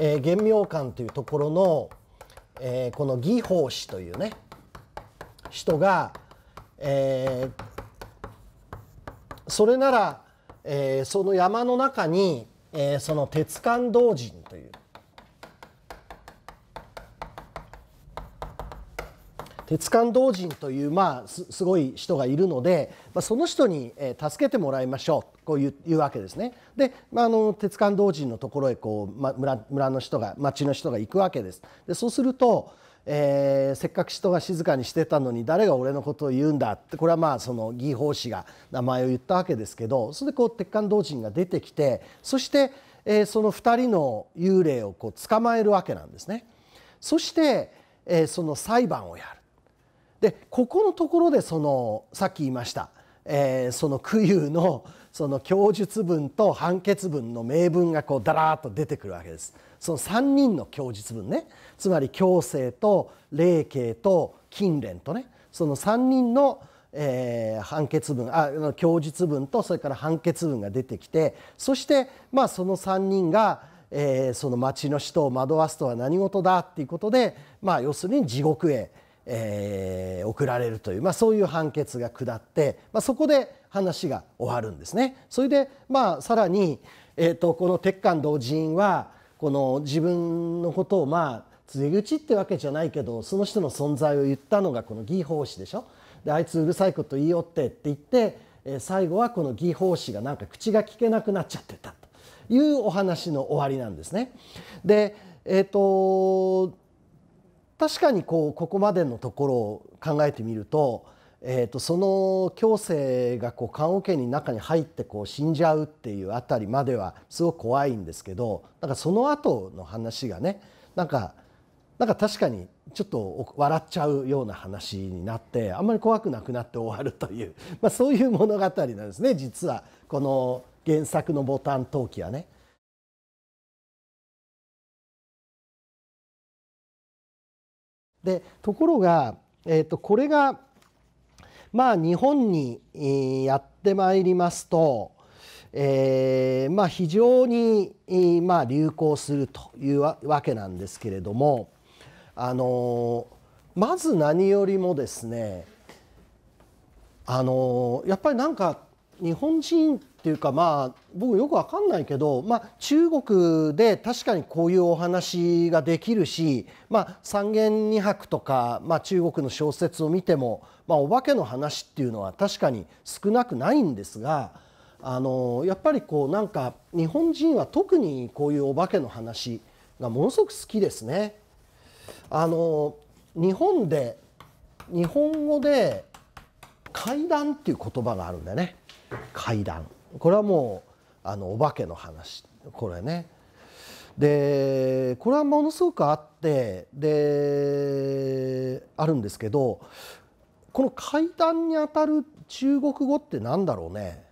えー、玄妙館というところの、えー、この義法師というね人が、えー、それなら、えー、その山の中に、えー、その鉄管道人という鉄管道人という、まあ、すごい人がいるので、まあ、その人に、えー、助けてもらいましょうこういういうわけですね。で、まあ、あの鉄管道人のところへこう、ま、村村の人が町の人が行くわけです。でそうするとえー、せっかく人が静かにしてたのに誰が俺のことを言うんだってこれはまあその義法師が名前を言ったわけですけどそれでこう鉄管同人が出てきてそして、えー、その2人の幽霊をこう捕まえるわけなんですね。そして、えー、その裁判をやるでここのところでそのさっき言いました、えー、その九友のその供述文と判決文の名文がこうだらーっと出てくるわけですその3人の供述文ねつまり強制と霊刑と近連とねその3人の、えー、判決文あ供述文とそれから判決文が出てきてそしてまあその3人が、えー、その町の人を惑わすとは何事だっていうことで、まあ、要するに地獄へ、えー、送られるという、まあ、そういう判決が下って、まあ、そこで話が終わるんですね。それでまあさらに、えと、この鉄管同人はこの自分のことをまあ告げ口ってわけじゃないけどその人の存在を言ったのがこの義法師でしょ。であいつうるさいこと言いよってって言って、え最後はこの義法師がなんか口が聞けなくなっちゃってたというお話の終わりなんですね。でえーと確かにこうここまでのところを考えてみるとえーと、その強制がこう棺桶に中に入ってこう死んじゃうっていうあたりまではすごく怖いんですけどなんかその後の話がねなんかなんか確かにちょっと笑っちゃうような話になってあんまり怖くなくなって終わるという、まあ、そういう物語なんですね実はこの原作の「ボタン陶器」はね。でところが、えーとこれがまあ、日本にやってまいりますと、えーまあ、非常に、まあ、流行するというわけなんですけれども、あのまず何よりもですね、あのやっぱりなんか日本人っていうかまあ僕よくわかんないけど、まあ、中国で確かにこういうお話ができるし、まあ、三言二泊とか、まあ、中国の小説を見ても、まあ、お化けの話っていうのは確かに少なくないんですがあのやっぱりこうなんか日本人は特にこういうお化けの話がものすごく好きですね。あの日本で日本語で怪談っていう言葉があるんだよね怪談。これはもうあのお化けの話これね。でこれはものすごくあってであるんですけどこの階段にあたる中国語って何だろうね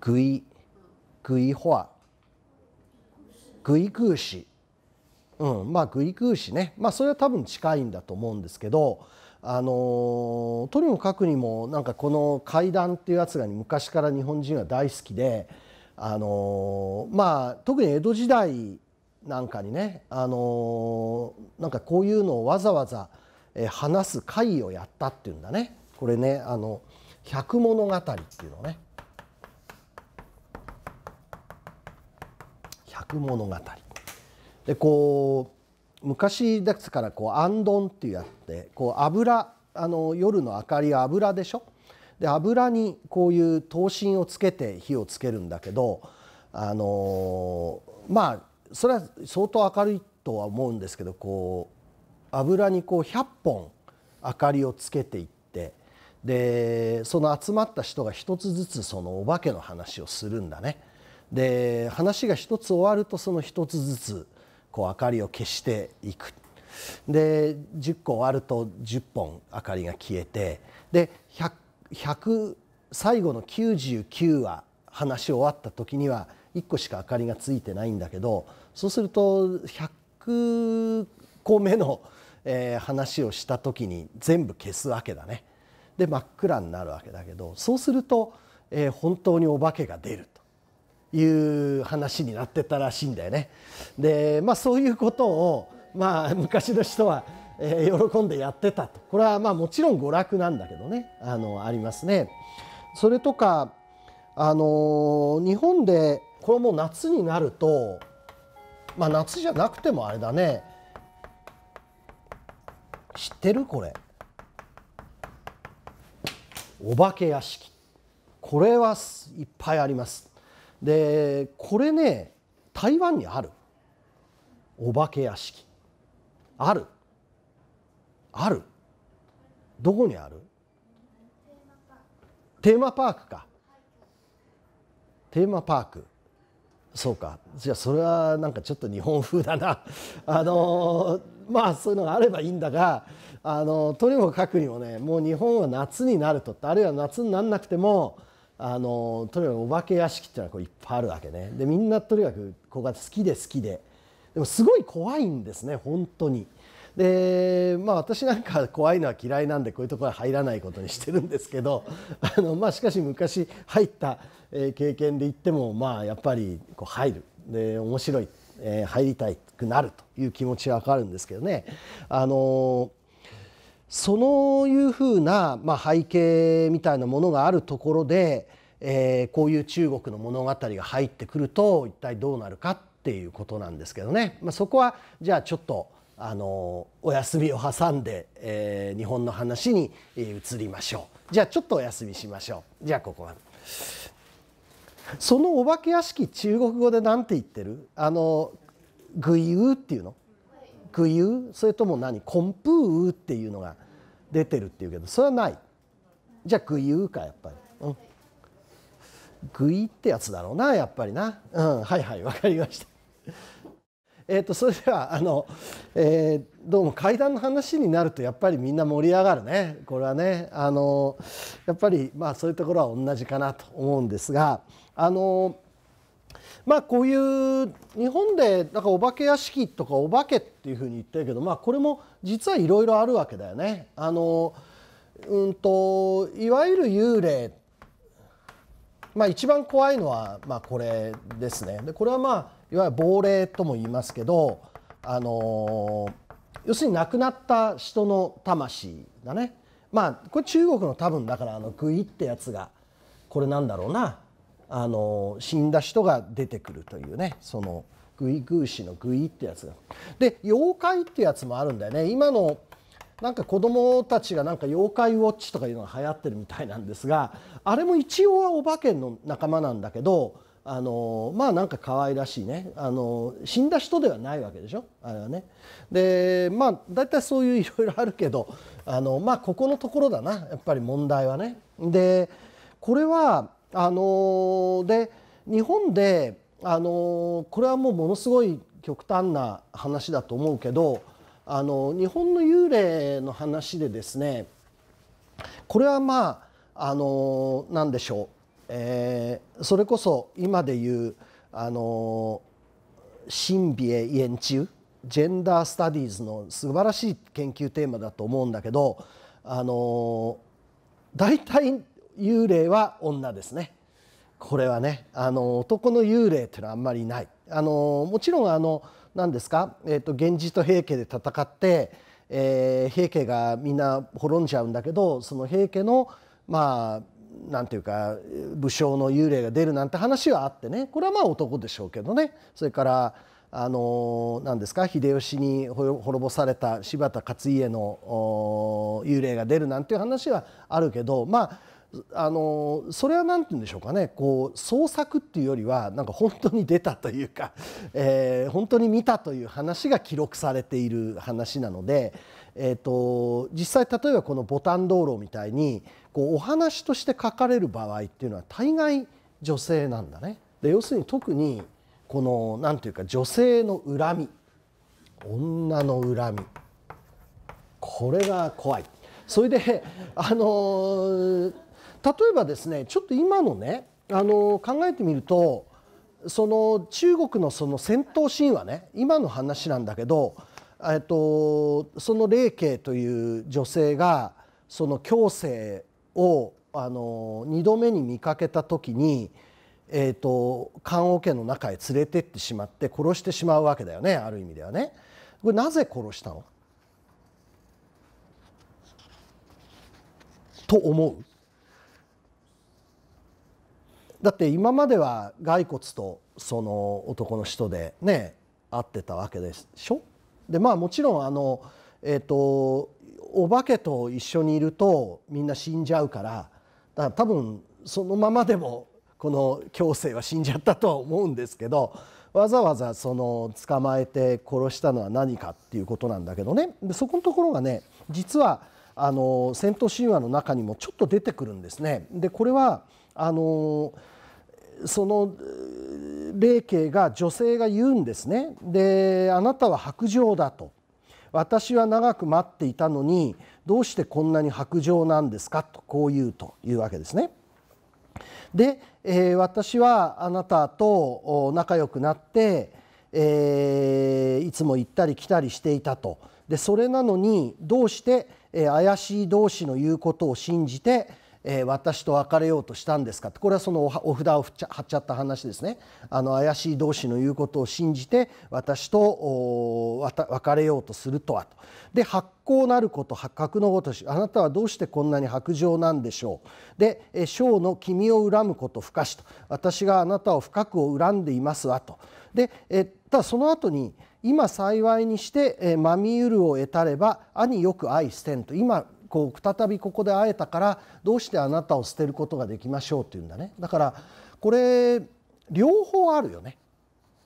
グイグイホアグイクーシうんまあグイクーシねまあそれは多分近いんだと思うんですけどあのとにもかくにもなんかこの怪談っていうやつが昔から日本人は大好きであのまあ特に江戸時代なんかにねあのなんかこういうのをわざわざ話す会をやったっていうんだねこれねあの百物語っていうのね百物語でこ昔ですからこうあんどんってやってこう油あの夜の明かりは油でしょで油にこういう灯芯をつけて火をつけるんだけどあのまあそれは相当明るいとは思うんですけどこう油にこう100本明かりをつけていってでその集まった人が一つずつそのお化けの話をするんだね。で話が一つ終わるとその一つずつこう明かりを消していくで10個わると10本明かりが消えてで 100, 100最後の99話話し終わった時には1個しか明かりがついてないんだけどそうすると100個目の、えー、話をした時に全部消すわけだね。で真っ暗になるわけだけどそうすると、えー、本当にお化けが出るいう話になってたらしいんだよね。でまあ、そういうことを、まあ、昔の人は、えー、喜んでやってたとこれはまあもちろん娯楽なんだけどねあのありますね。それとかあの日本でこれも夏になると、まあ、夏じゃなくてもあれだね知ってるこれお化け屋敷これはいっぱいあります。でこれね台湾にあるお化け屋敷あるあるどこにあるテーマパークかテーマパークそうかじゃあそれはなんかちょっと日本風だなあのまあそういうのがあればいいんだがあのとにもかくにもねもう日本は夏になるとってあるいは夏にならなくてもあのとにかくお化け屋敷っていうのはこういっぱいあるわけねでみんなとにかくここが好きで好きででもすごい怖いんですね本当に。でまあ私なんか怖いのは嫌いなんでこういうところは入らないことにしてるんですけど あの、まあ、しかし昔入った経験で言ってもまあやっぱりこう入るで面白い、え入りたくなるという気持ちは分かるんですけどね。あのーそういうふうな、まあ、背景みたいなものがあるところで、えー、こういう中国の物語が入ってくると一体どうなるかっていうことなんですけどね、まあ、そこはじゃあちょっとあのお休みを挟んで、えー、日本の話に移りましょうじゃあちょっとお休みしましょうじゃあここは。そのお化け屋敷中国語で何て言ってるあのグイウっていうの具有それとも何コンプーっていうのが出てるっていうけどそれはないじゃあ具有かやっぱり、うん、具いってやつだろうなやっぱりな、うん、はいはい分かりましたえとそれではあの、えー、どうも階段の話になるとやっぱりみんな盛り上がるねこれはねあのやっぱりまあそういうところは同じかなと思うんですがあのまあこういう日本でなんかお化け屋敷とかお化けっていうふうに言ってるけど、まあ、これも実はいろいろあるわけだよね。あのうんといわゆる幽霊まあ一番怖いのはまあこれですね。でこれはまあいわゆる亡霊とも言いますけど、あの要するに亡くなった人の魂がねまあこれ中国の多分だからあのグイってやつがこれなんだろうなあの死んだ人が出てくるというねそのグイグーシのグイってやつがで妖怪ってやつもあるんだよね今のなんか子供たちがなんか妖怪ウォッチとかいうのが流行ってるみたいなんですがあれも一応はお化けの仲間なんだけどあのまあなんか可愛らしいねあの死んだ人ではないわけでしょあれはね。でまあ大体そういういろいろあるけどあのまあここのところだなやっぱり問題はね。でこれはあので日本で、あのこれはもうものすごい極端な話だと思うけど、あの日本の幽霊の話でですねこれはまあ、あの何でしょう、えー、それこそ今で言う、あの神秘へ言中ジェンダー・スタディーズの素晴らしい研究テーマだと思うんだけどあの大体幽霊は女ですねこれはねあの男の幽霊っていうのはあんまりないあのもちろんあの何ですか、えーと、源氏と平家で戦って、えー、平家がみんな滅んじゃうんだけどその平家のまあなんていうか武将の幽霊が出るなんて話はあってねこれはまあ男でしょうけどねそれからあの何ですか秀吉に滅ぼされた柴田勝家の幽霊が出るなんていう話はあるけどまああのそれは何て言うんでしょうかねこう創作っていうよりはなんか本当に出たというか、えー、本当に見たという話が記録されている話なので、えーと、実際例えばこの「ボタン道路」みたいにこうお話として書かれる場合っていうのは大概女性なんだね。で要するに特にこの何て言うか女性の恨み女の恨みこれが怖い。それであのー例えばですねちょっと今のねあの考えてみるとその中国のその戦闘シーンはね今の話なんだけど、えっと、その霊慶という女性がその強制をあの2度目に見かけた時に、えっと、棺桶の中へ連れてってしまって殺してしまうわけだよねある意味ではね。これなぜ殺したのと思うだって今までは骸骨とその男の人でね会ってたわけでしょでまあもちろんあのえっ、ー、とお化けと一緒にいるとみんな死んじゃうからだから多分そのままでもこの強制は死んじゃったとは思うんですけどわざわざその捕まえて殺したのは何かっていうことなんだけどねでそこのところがね実はあの戦闘神話の中にもちょっと出てくるんですね。でこれはあのーその霊慶が女性が言うんですねであなたは白状だと私は長く待っていたのにどうしてこんなに白状なんですかとこう言うというわけですね。で、えー、私はあなたと仲良くなって、えー、いつも行ったり来たりしていたとでそれなのにどうして、え怪しい同士の言うことを信じてえー、私と別れようとしたんですかこれはそのお札を貼っちゃった話ですねあの怪しい同士の言うことを信じて私と別れようとするとはと。で発行なること発覚のごとしあなたはどうしてこんなに薄情なんでしょうで将の君を恨むこと不可視と私があなたを深く恨んでいますわと。でえただその後に今幸いにして、えまみうるを得たれば兄よく愛してんと今こう再びここで会えたからどうしてあなたを捨てることができましょうっていうんだねだからこれ両方あるよね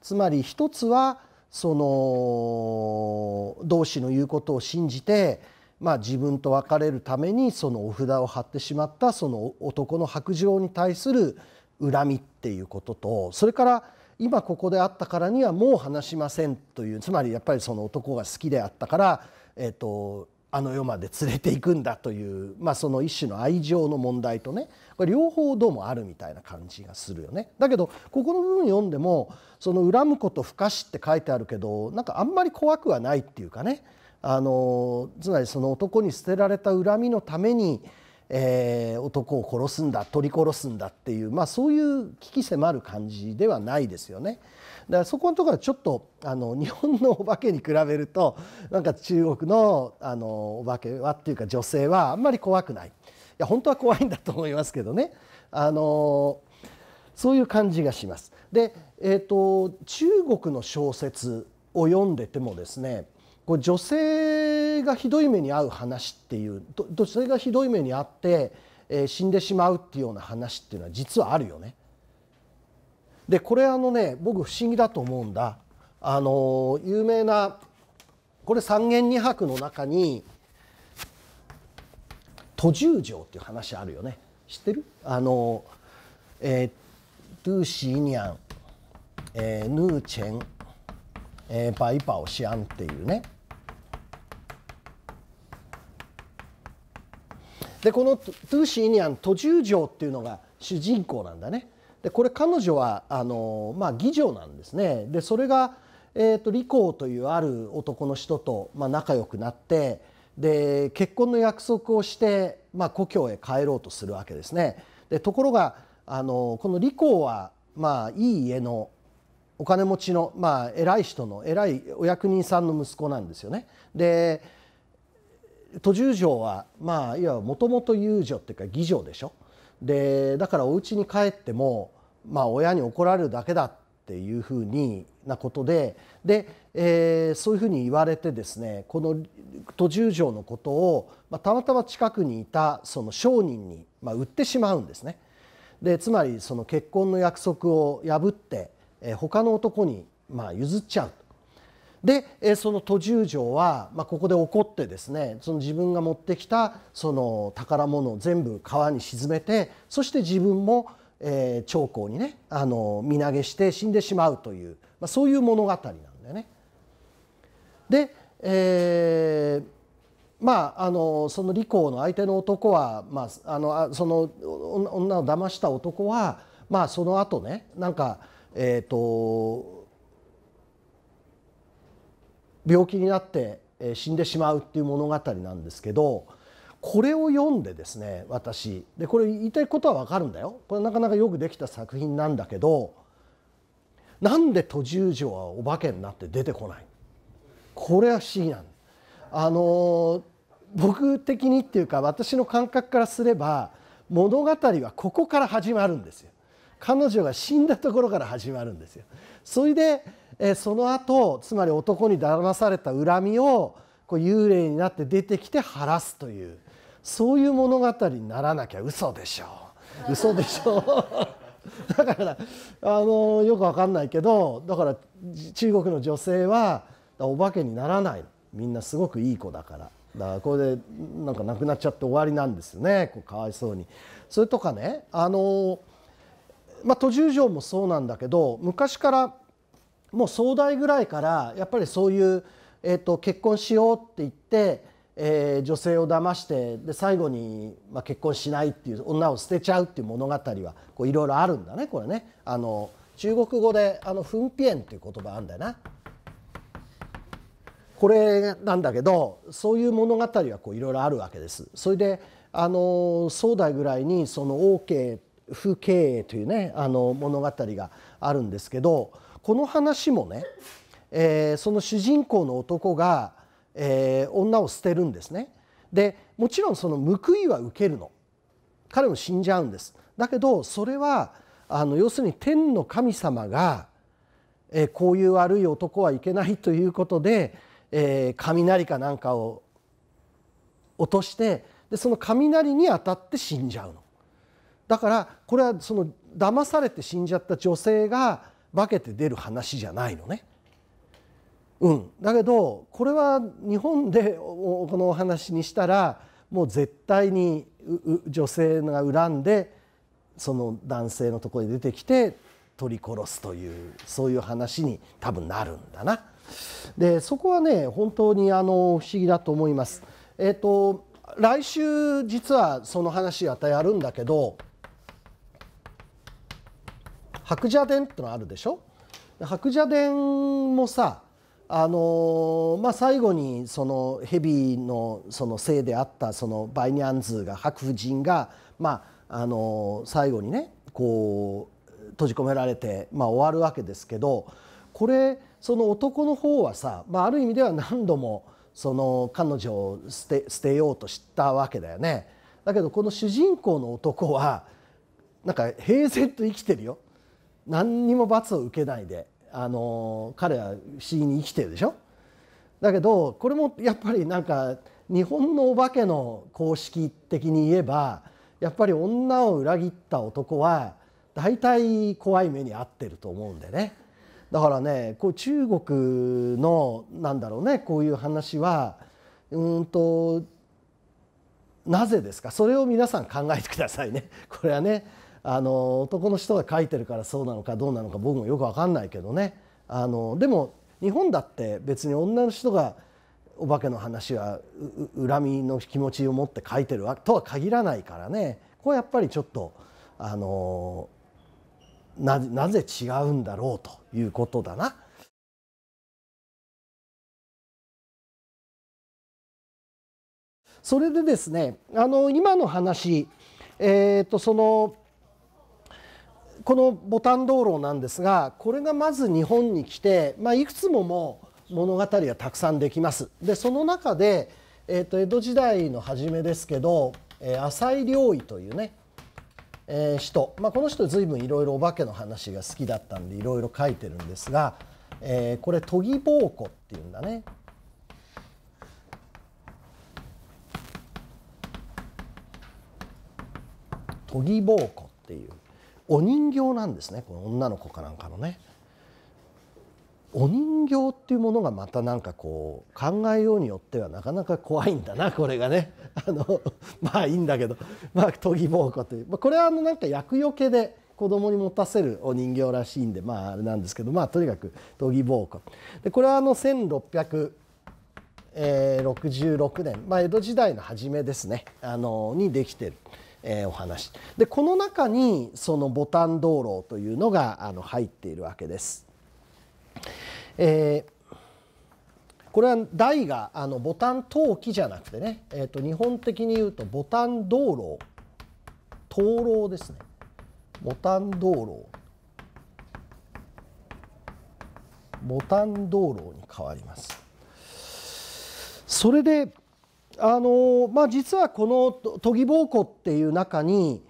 つまり一つはその同志の言うことを信じてまあ自分と別れるためにそのお札を貼ってしまったその男の白状に対する恨みっていうこととそれから今ここであったからにはもう話しませんというつまりやっぱりその男が好きであったからえっ、とあの世まで連れていくんだという、まあ、その一種の愛情の問題とねこれ両方どうもあるみたいな感じがするよね。だけどここの部分読んでも「その恨むこと不可視」って書いてあるけどなんかあんまり怖くはないっていうかねあのつまりその男に捨てられた恨みのために、えー、男を殺すんだ取り殺すんだっていう、まあ、そういう危機迫る感じではないですよね。からそこのところはちょっとあの日本のお化けに比べるとなんか中国のあのお化けはっていうか女性はあんまり怖くないいや本当は怖いんだと思いますけどねあのそういう感じがします。で、えーと、と中国の小説を読んでてもですねこう女性がひどい目に遭う話っていう女性がひどい目に遭って、えー、死んでしまうっていうような話っていうのは実はあるよね。でこれあのね僕不思議だと思うんだあの有名なこれ三元二拍の中に途十条っていう話あるよね知ってるあの、えー、トゥーシーニャン、えー、ヌーチェン、えー、バイパオシアンっていうねでこのトゥーシーニャン途十条っていうのが主人公なんだね。でこれ彼女はあの、まあ、議女なんですね。でそれが、えーと、と李光というある男の人と、まあ、仲良くなってで結婚の約束をして、まあ、故郷へ帰ろうとするわけですね。でところがあのこの李光は、まあ、いい家のお金持ちの、まあ、偉い人の偉いお役人さんの息子なんですよね。で途中条はまあいわばもともと遊女っていうか義女でしょ。でだからお家に帰ってもまあ、親に怒られるだけだっていうふうになことでで、えー、そういうふうに言われてですねこの途十条のことを、まあ、たまたま近くにいたその商人に、まあ、売ってしまうんですね。でつまりその結婚の約束を破って、えー、他の男にまあ譲っちゃうで、えー、その途十条は、まあ、ここで怒ってですねその自分が持ってきたその宝物を全部川に沈めてそして自分もえー、長江にねあの身投げして死んでしまうという、まあ、そういう物語なんだよね。で、えー、まあ、あのその李光の相手の男は、まあ、あのその女を騙した男は、まあ、その後ねなんか、えーと、と病気になって死んでしまうっていう物語なんですけどこれを読んでですね私でこれ言いたいことは分かるんだよこれなかなかよくできた作品なんだけどなんで途十条はお化けになって出てこないこれは不思議なんあの僕的にっていうか私の感覚からすれば物語はここから始まるんですよ彼女が死んだところから始まるんですよそれでえその後つまり男に騙された恨みをこう幽霊になって出てきて晴らすというそういう物語にならなきゃ嘘でしょう嘘でしょう だからあのよくわかんないけどだから中国の女性はお化けにならないみんなすごくいい子だから。だからこれでなんかなくなっちゃって終わりなんですよねこうかわいそうに。それとかねあの、まあ、途中城もそうなんだけど昔からもう壮大ぐらいからやっぱりそういう、えーと結婚しようって言ってえー、女性を騙してで最後に、まあ、結婚しないっていう女を捨てちゃうっていう物語はいろいろあるんだねこれねあの中国語で「あのフンピっていう言葉あるんだよな。これなんだけどそういう物語はいろいろあるわけです。それであの宋代ぐらいにその王家風経営というねあの物語があるんですけどこの話もね、えー、その主人公の男がえー、女を捨てるんですね。でもちろんその報いは受けるの彼も死んじゃうんです。だけどそれはあの要するに天の神様が、えー、こういう悪い男はいけないということで、えー、雷かなんかを落としてでその雷に当たって死んじゃうの。だからこれはその騙されて死んじゃった女性が化けて出る話じゃないのね。うん、だけどこれは日本でこのお話にしたらもう絶対に女性が恨んでその男性のところに出てきて取り殺すというそういう話に多分なるんだな。でそこはね本当にあの不思議だと思います。えっ、ー、と来週実はその話またやるんだけど白蛇伝ってのあるでしょ白蛇伝もさあのまあ、最後にその蛇のそのせいであったそのバイニャンズが白婦人が、まあ、あの最後にねこう閉じ込められて、まあ、終わるわけですけどこれその男の方はさ、まあ、ある意味では何度もその彼女を捨て捨てようとしたわけだよね。だけどこの主人公の男はなんか平然と生きてるよ何にも罰を受けないで。あの彼は不思議に生きてるでしょだけどこれもやっぱりなんか日本のお化けの公式的に言えばやっぱり女を裏切った男は大体怖い目に遭ってると思うんでねだからねこう中国のなんだろうねこういう話はうんとなぜですかそれを皆さん考えてくださいねこれはねあの男の人が書いてるからそうなのかどうなのか僕もよく分かんないけどねあのでも日本だって別に女の人がお化けの話は恨みの気持ちを持って書いてるとは限らないからねこれやっぱりちょっとあのなぜ違うんだろうということだな。それでですねあの今の話、えー、とそのこのボタン道路なんですがこれがまず日本に来て、まあ、いくつもも物語がたくさんできます。でその中で、えー、と江戸時代の初めですけど、えー、浅井良医というね、えー、人、まあ、この人随分いろいろお化けの話が好きだったんでいろいろ書いてるんですが、えー、これ研ぎ奉公っていうんだね。研ぎ奉公っていうお人形なんですねこの女の子かなんかのね。お人形っていうものがまたなんかこう考えようによってはなかなか怖いんだな これがねあのまあいいんだけどまあ研ぎ奉公という、まあ、これはあのなんか厄除けで子供に持たせるお人形らしいんでまああれなんですけどまあとにかく研ぎ奉公でこれはあの1 6え66年、まあ、江戸時代の初めですねあのにできてるえー、お話でこの中にそのボタン道路というのがあの入っているわけです。えーこれは台があのボタン陶器じゃなくてね、えー、と日本的に言うとボタン道路灯籠ですねボタン道路ボタン道路に変わります。それであのまあ、実はこの「研ぎ奉公」っていう中に、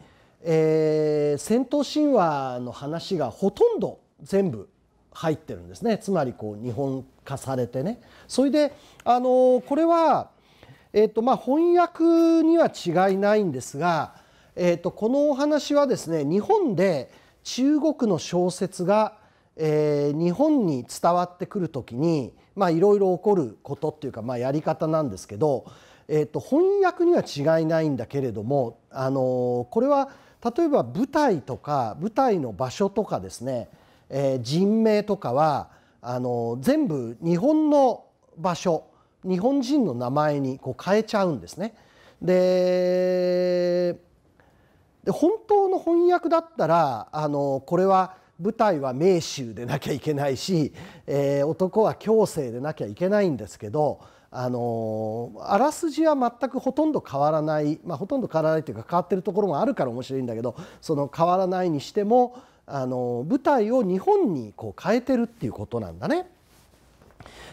えー、戦闘神話の話がほとんど全部入ってるんですねつまりこう日本化されてね。それであのこれは、えーとまあ、翻訳には違いないんですが、えーと、このお話はですね日本で中国の小説が、えー、日本に伝わってくる時にいろいろ起こることっていうか、まあ、やり方なんですけどえーと、翻訳には違いないんだけれども、あのこれは例えば舞台とか舞台の場所とかですね、えー、人名とかはあの全部日本の場所日本人の名前にこう変えちゃうんですね。で本当の翻訳だったらあのこれは舞台は名州でなきゃいけないし、えー、男は京成でなきゃいけないんですけど。あのあらすじは全くほとんど変わらない、まあ、ほとんど変わらないというか変わってるところもあるから面白いんだけどその変わらないにしてもあの舞台を日本にこう変えてるっていうことなんだね。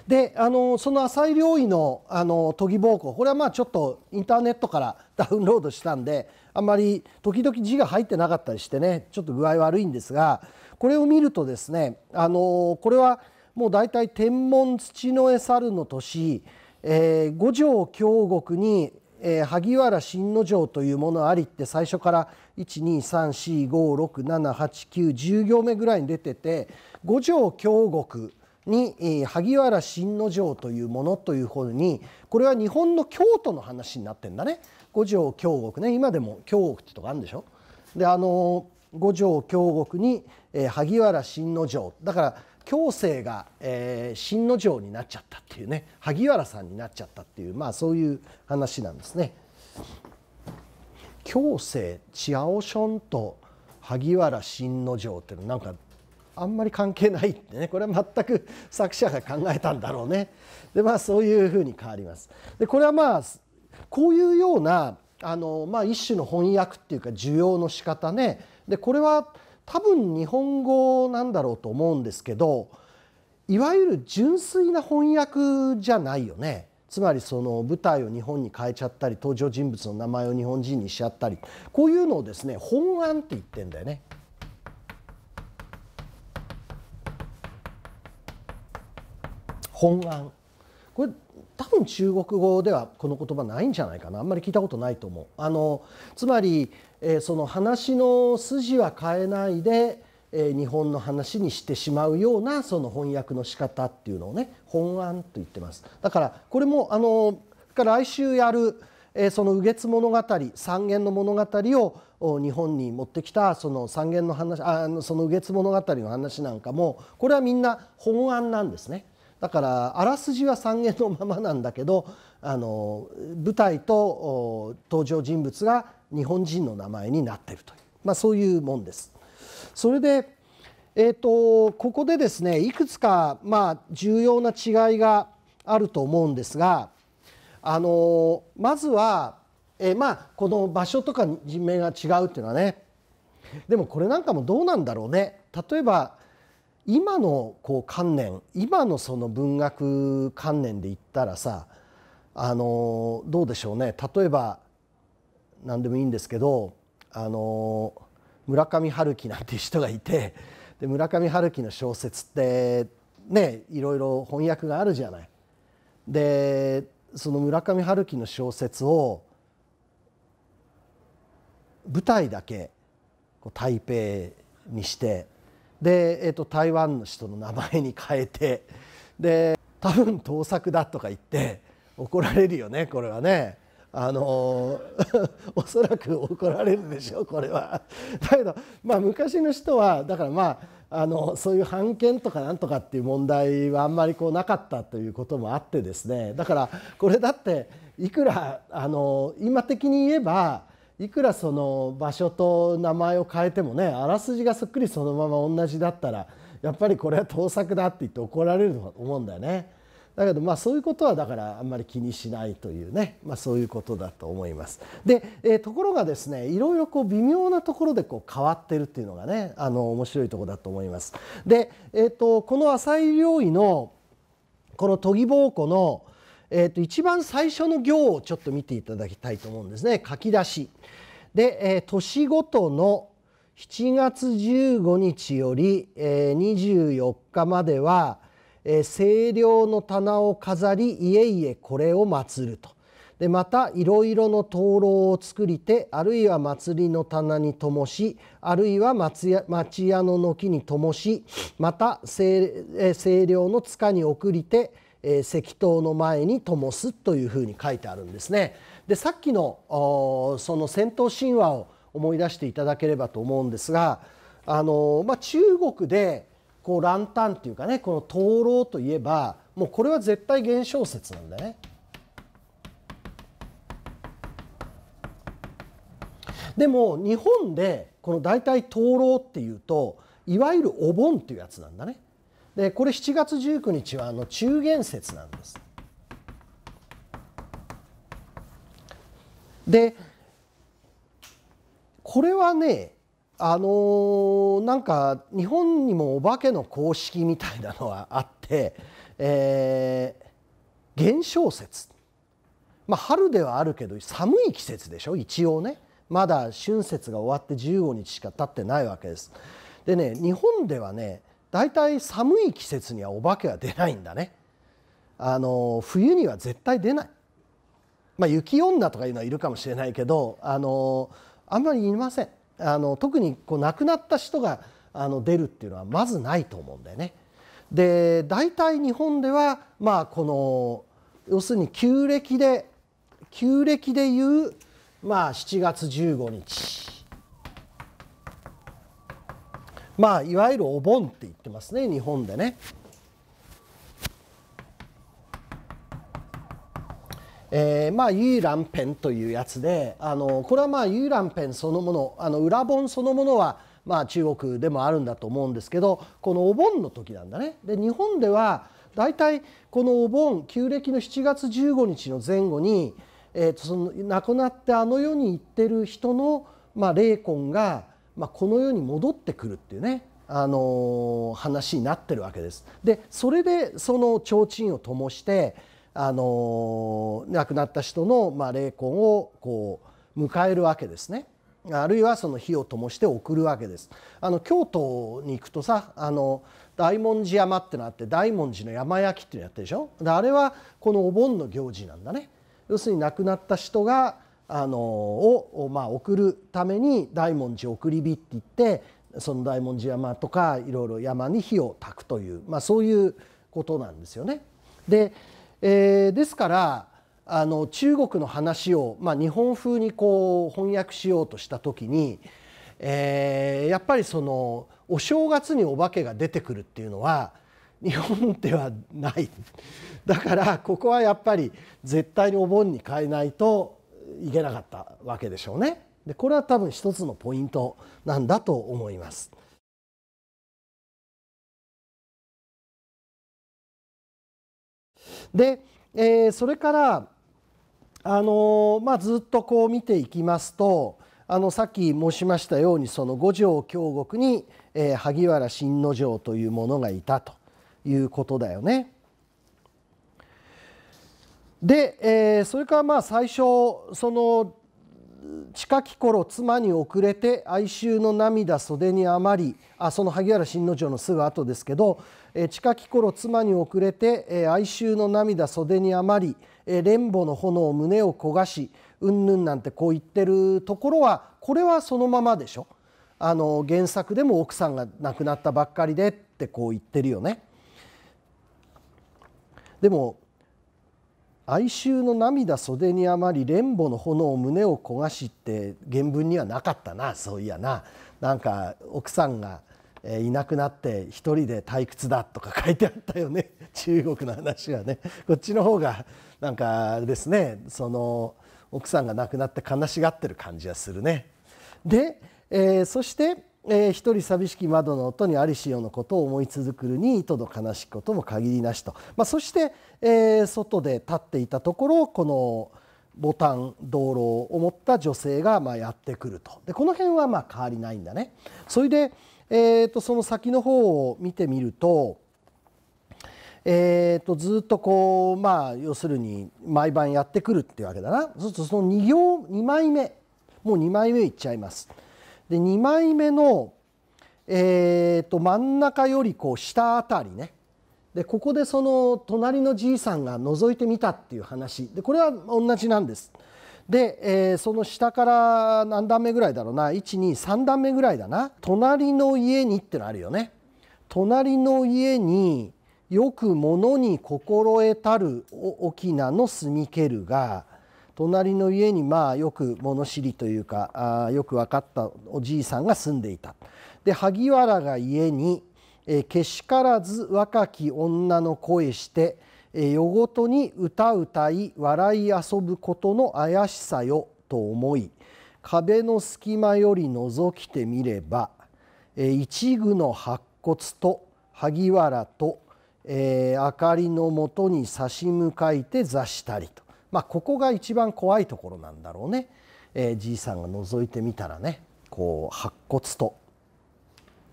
であのその浅井領域のあの研ぎ暴行これはまあちょっとインターネットから ダウンロードしたんであんまり時々字が入ってなかったりしてねちょっと具合悪いんですがこれを見るとですねあのこれはもう大体天文土の絵猿の年えー、五条京極に、えー、萩原新之丞というものありって最初から12345678910行目ぐらいに出てて五条京極に、えー、萩原新之丞というものという方にこれは日本の京都の話になってんだね五条京極ね今でも京極ってとこあるんでしょであのー、五条京極に、えー、萩原新之丞だから強制が、えー、新の城になっちゃったっていうね萩原さんになっちゃったっていうまあそういう話なんですね。強制チアオションと萩原新之丞っていうのなんかあんまり関係ないってねこれは全く作者が考えたんだろうねでまあそういうふうに変わりますでこれはまあこういうようなあの、まあ、一種の翻訳っていうか需要の仕方ねでこれは多分日本語なんだろうと思うんですけどいわゆる純粋な翻訳じゃないよね。つまりその舞台を日本に変えちゃったり登場人物の名前を日本人にしちゃったりこういうのをですね本案って言ってんだよね。本案これ多分中国語ではこの言葉ないんじゃないかなあんまり聞いたことないと思う。あのつまりその話の筋は変えないで、日本の話にしてしまうようなその翻訳の仕方っていうのをね本案と言ってます。だからこれもあの来週やる、その「右月物語」三元の物語を日本に持ってきたその三元の話あのその「右月物語」の話なんかもこれはみんな本案なんですね。だからあらすじは三元のままなんだけどあの舞台と登場人物が日本人の名前になっているという、まあ、そういうもんです。それで、えーと、ここでですねいくつか、まあ、重要な違いがあると思うんですがあのまずは、えー、まあ、この場所とか人名が違うっていうのはねでもこれなんかもどうなんだろうね。例えば今のこう観念今のその文学観念で言ったらさあのどうでしょうね例えば何でもいいんですけどあの村上春樹なんていう人がいてで村上春樹の小説ってねいろいろ翻訳があるじゃない。でその村上春樹の小説を舞台だけ台北にしてで、えー、と台湾の人の名前に変えてで多分盗作だとか言って怒られるよねこれはね。あの おそらく怒られるでしょうこれは。だけど、まあ、昔の人はだからまああのそういう判権とかなんとかっていう問題はあんまりこうなかったということもあってですねだからこれだっていくらあの今的に言えばいくらその場所と名前を変えてもねあらすじがそっくりそのまま同じだったらやっぱりこれは盗作だって言って怒られると思うんだよね。だけどまあそういうことはだからあんまり気にしないというね、まあ、そういうことだと思います。で、えー、ところがですねいろいろこう微妙なところでこう変わってるっていうのがねあの面白いとこだと思います。で、えーと、この浅井料理のこの研ぎ棒庫の、えー、と一番最初の行をちょっと見ていただきたいと思うんですね書き出し。で、えー、年ごとの7月15日より、えー、24日まではえ清涼の棚を飾り家々これを祀ると。でまたいろいろの灯籠を作りてあるいは祭りの棚に灯しあるいは町屋の軒に灯しまた清涼の塚に送りて石灯の前に灯すというふうに書いてあるんですね。でさっきのその戦闘神話を思い出していただければと思うんですがあの、まあ、中国でこうランタンっていうかねこの灯籠といえばもうこれは絶対現象説なんだね。でも日本でこの大体灯籠っていうといわゆるお盆っていうやつなんだね。でこれ7月19日はあの中元節なんです。でこれはねあのー、なんか日本にもお化けの公式みたいなのはあって、えー、現象説、まあ、春ではあるけど寒い季節でしょ一応ねまだ春節が終わって15日しか経ってないわけです。でね日本ではね大体寒い季節にはお化けは出ないんだね。あのー、冬には絶対出ない。まあ、雪女とかいうのはいるかもしれないけど、あのー、あんまりいません。あの特にこう亡くなった人があの出るっていうのはまずないと思うんだよね。で大体日本ではまあこの要するに旧暦で旧暦でいうまあ7月15日まあいわゆるお盆って言ってますね日本でね。えー、まあユーランペンというやつであのこれはまあユーランペンそのものあの裏本そのものはまあ中国でもあるんだと思うんですけどこのお盆の時なんだね。で日本では大体このお盆旧暦の7月15日の前後に、えー、とその亡くなってあの世に行ってる人の、まあ、霊魂が、まあ、この世に戻ってくるっていうねあの話になってるわけです。でそれでその提灯を灯してあの亡くなった人の、まあ、霊魂をこう迎えるわけですね。あるいはその火を灯して送るわけです。あの京都に行くとさあの大文字山ってのあって大文字の山焼きっていうのやってるでしょであれはこのお盆の行事なんだね。要するに亡くなった人があのを、まあ、送るために大文字送り火って言ってその大文字山とかいろいろ山に火を焚くという、まあ、そういうことなんですよね。でえー、ですからあの中国の話を、まあ、日本風にこう翻訳しようとした時に、えー、やっぱりそのお正月にお化けが出てくるっていうのは日本ではないだからここはやっぱり絶対にお盆に変えないといけなかったわけでしょうね。でこれは多分一つのポイントなんだと思います。で、えー、それから、あのまあ、ずっとこう見ていきますとあのさっき申しましたようにその五条京極に、えー、萩原新之丞というものがいたということだよね。で、えー、それからまあ最初その近き頃妻に遅れて哀愁の涙袖に余りあその萩原新之丞のすぐ後ですけどえ近き頃妻に遅れてえ哀愁の涙袖に余りえ連母の炎を胸を焦がしうんぬんなんてこう言ってるところはこれはそのままでしょあの原作でも奥さんが亡くなったばっかりでってこう言ってるよね。でも哀愁の涙袖に余り連母の炎を胸を焦がしって原文にはなかったなそういやななんか奥さんがえいなくなって一人で退屈だとか書いてあったよね 中国の話はねこっちの方がなんかですねその奥さんが亡くなって悲しがってる感じがするね。で、えー、そしてえー、一人寂しき窓の音にありしよのことを思い続くるに糸の悲しきことも限りなしと、まあ、そして、えー、外で立っていたところこのボタン道路を持った女性がまあやってくるとでこの辺はまあ変わりないんだね。それでえー、とその先の方を見てみると,、えー、とずっとこうまあ要するに毎晩やってくるっていうわけだなそうするとその2行2枚目もう2枚目いっちゃいます。で2枚目の、えと真ん中よりこう下あたりねでここでその隣のじいさんが覗いてみたっていう話でこれは同じなんです。で、えー、その下から何段目ぐらいだろうな123段目ぐらいだな隣の家にってのあるよね隣の家によく物に心得たる沖縄の住みけるが隣の家にまあよく物知りというかあよく分かったおじいさんが住んでいた。で萩原が家に、えー、けしからず若き女の声して夜ごとに歌歌い笑い遊ぶことの怪しさよと思い壁の隙間より覗きてみれば一具の白骨と萩原と、えー、明かりのもとに差し向かいて座したりと、まあ、ここが一番怖いところなんだろうね、えー、じいさんが覗いてみたらねこう白骨と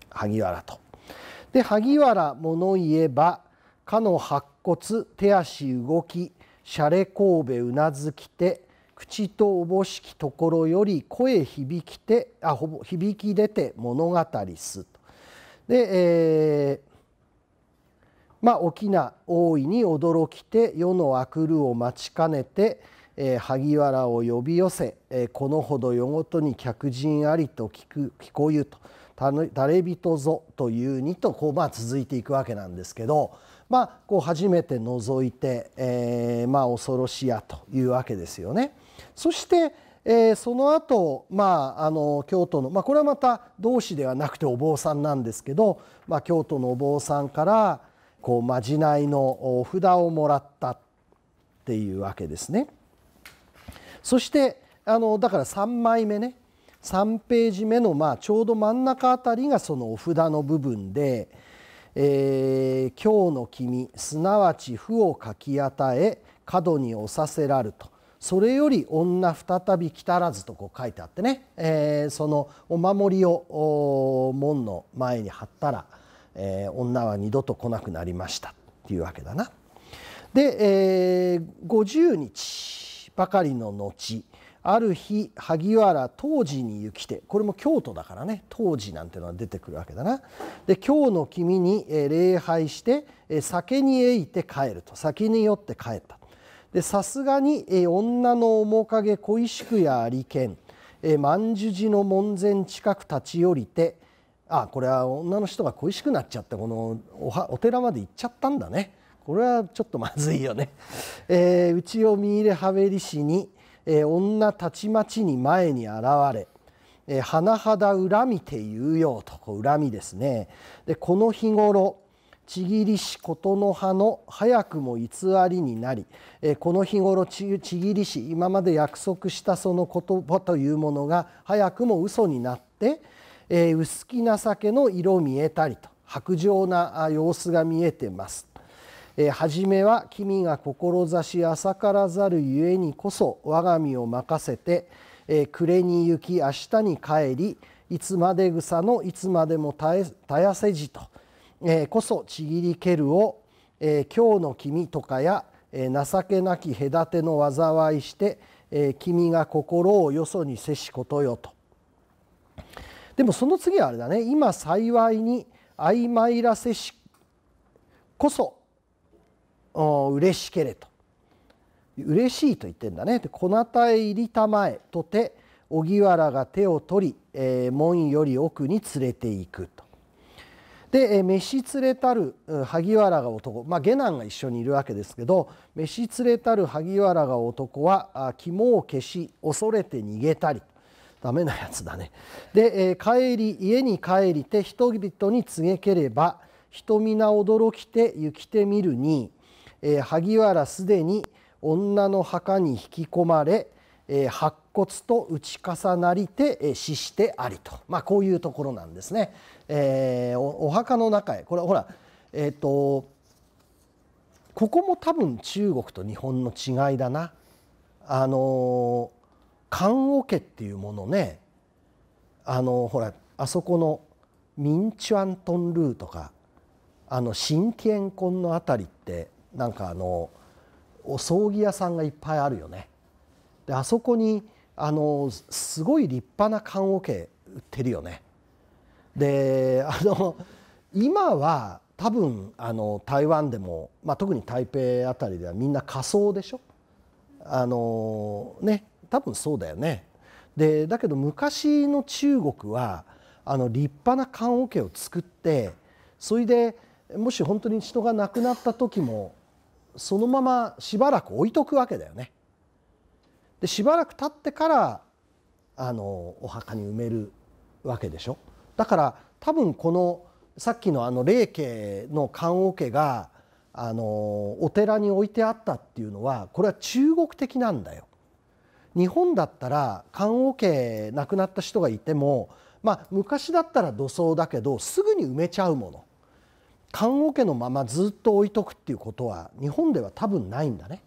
萩原と。で萩原物言えばかの白骨手足動きしゃれ神戸うなずきて口とおぼしきところより声響きてあほぼ響き出て物語すと。で、えーまあ、沖縄大いに驚きて世のあくるを待ちかねて、えー、萩原を呼び寄せ、えー、このほど夜ごとに客人ありと聞く聞こゆと誰人ぞというにとこうまあ続いていくわけなんですけど。まあ、こう初めて覗いて、えー、まあ、恐ろしやというわけですよね。そして、えー、その後、まああの京都の、まあ、これはまた同志ではなくてお坊さんなんですけど、まあ、京都のお坊さんからこうまじないのお札をもらったっていうわけですね。そしてあのだから3枚目ね3ページ目の、まあ、ちょうど真ん中あたりがそのお札の部分で。えー、今日の君すなわち負をかき与え角におさせらるとそれより女再び来たらずとこう書いてあってね、えー、そのお守りを門の前に貼ったら、えー、女は二度と来なくなりましたっていうわけだな。で、えー、50日ばかりの後ある日萩原当時に行きてこれも京都だからね当時なんてのは出てくるわけだなで今日の君に礼拝して酒にえいて帰ると酒に酔って帰ったでさすがに女の面影恋しくやありけん万寿寺の門前近く立ち寄りてあこれは女の人が恋しくなっちゃってこのお寺まで行っちゃったんだねこれはちょっとまずいよね。えー、内を見入れはべりしに女たちまちに前に現れ、甚だ恨みて言うよと恨みですねでこの日頃ちぎりしことの葉の早くも偽りになり、この日頃ちちぎりし今まで約束したその言葉というものが早くも嘘になって、薄き情けの色見えたりと薄情な様子が見えてます。えー、初めは君が志浅からざるゆえにこそ我が身を任せて、えー、暮れに行き明日に帰りいつまで草のいつまでも絶やせじと、えー、こそちぎりけるを、えー、今日の君とかや、えー、情けなき隔ての災いして、えー、君が心をよそにせしことよと。でもその次はあれだね今幸いに曖昧らせしこそ嬉しけれと嬉しいと言ってんだねで「こなたへ入りたまえ」とて荻原が手を取り、えー、門より奥に連れていくと。で、えー、飯連れたる萩原が男、まあ、下男が一緒にいるわけですけど飯連れたる萩原が男は肝を消し恐れて逃げたりダメなやつだね。で、えー、帰り家に帰りて人々に告げければ人皆驚きて行きてみるに。えー、萩原すでに女の墓に引き込まれ、えー、白骨と打ち重なりて、えー、死してありと、まあ、こういうところなんですね。えー、おお墓の中へこれほら、えーと、ここも多分中国と日本の違いだな。あの棺桶っていうものねあのほらあそこのミンチュアントンルーとかあの新天根の辺りってなんかあのお葬儀屋さんがいっぱいあるよね。であそこにあのすごい立派な棺桶売ってるよね。であの今は多分あの台湾でも、まあ、特に台北あたりではみんな仮装でしょあのね多分そうだよね。でだけど昔の中国はあの立派な棺桶を作ってそれでもし本当に人が亡くなった時もそのまましばらく置いとくわけだよね。でしばらく経ってからあのお墓に埋めるわけでしょ。だから多分このさっきのあの霊家の棺桶があのお寺に置いてあったっていうのはこれは中国的なんだよ。日本だったら棺桶亡くなった人がいてもまあ昔だったら土葬だけどすぐに埋めちゃうもの。棺桶のままずっと置いとくっていうことは日本では多分ないんだね。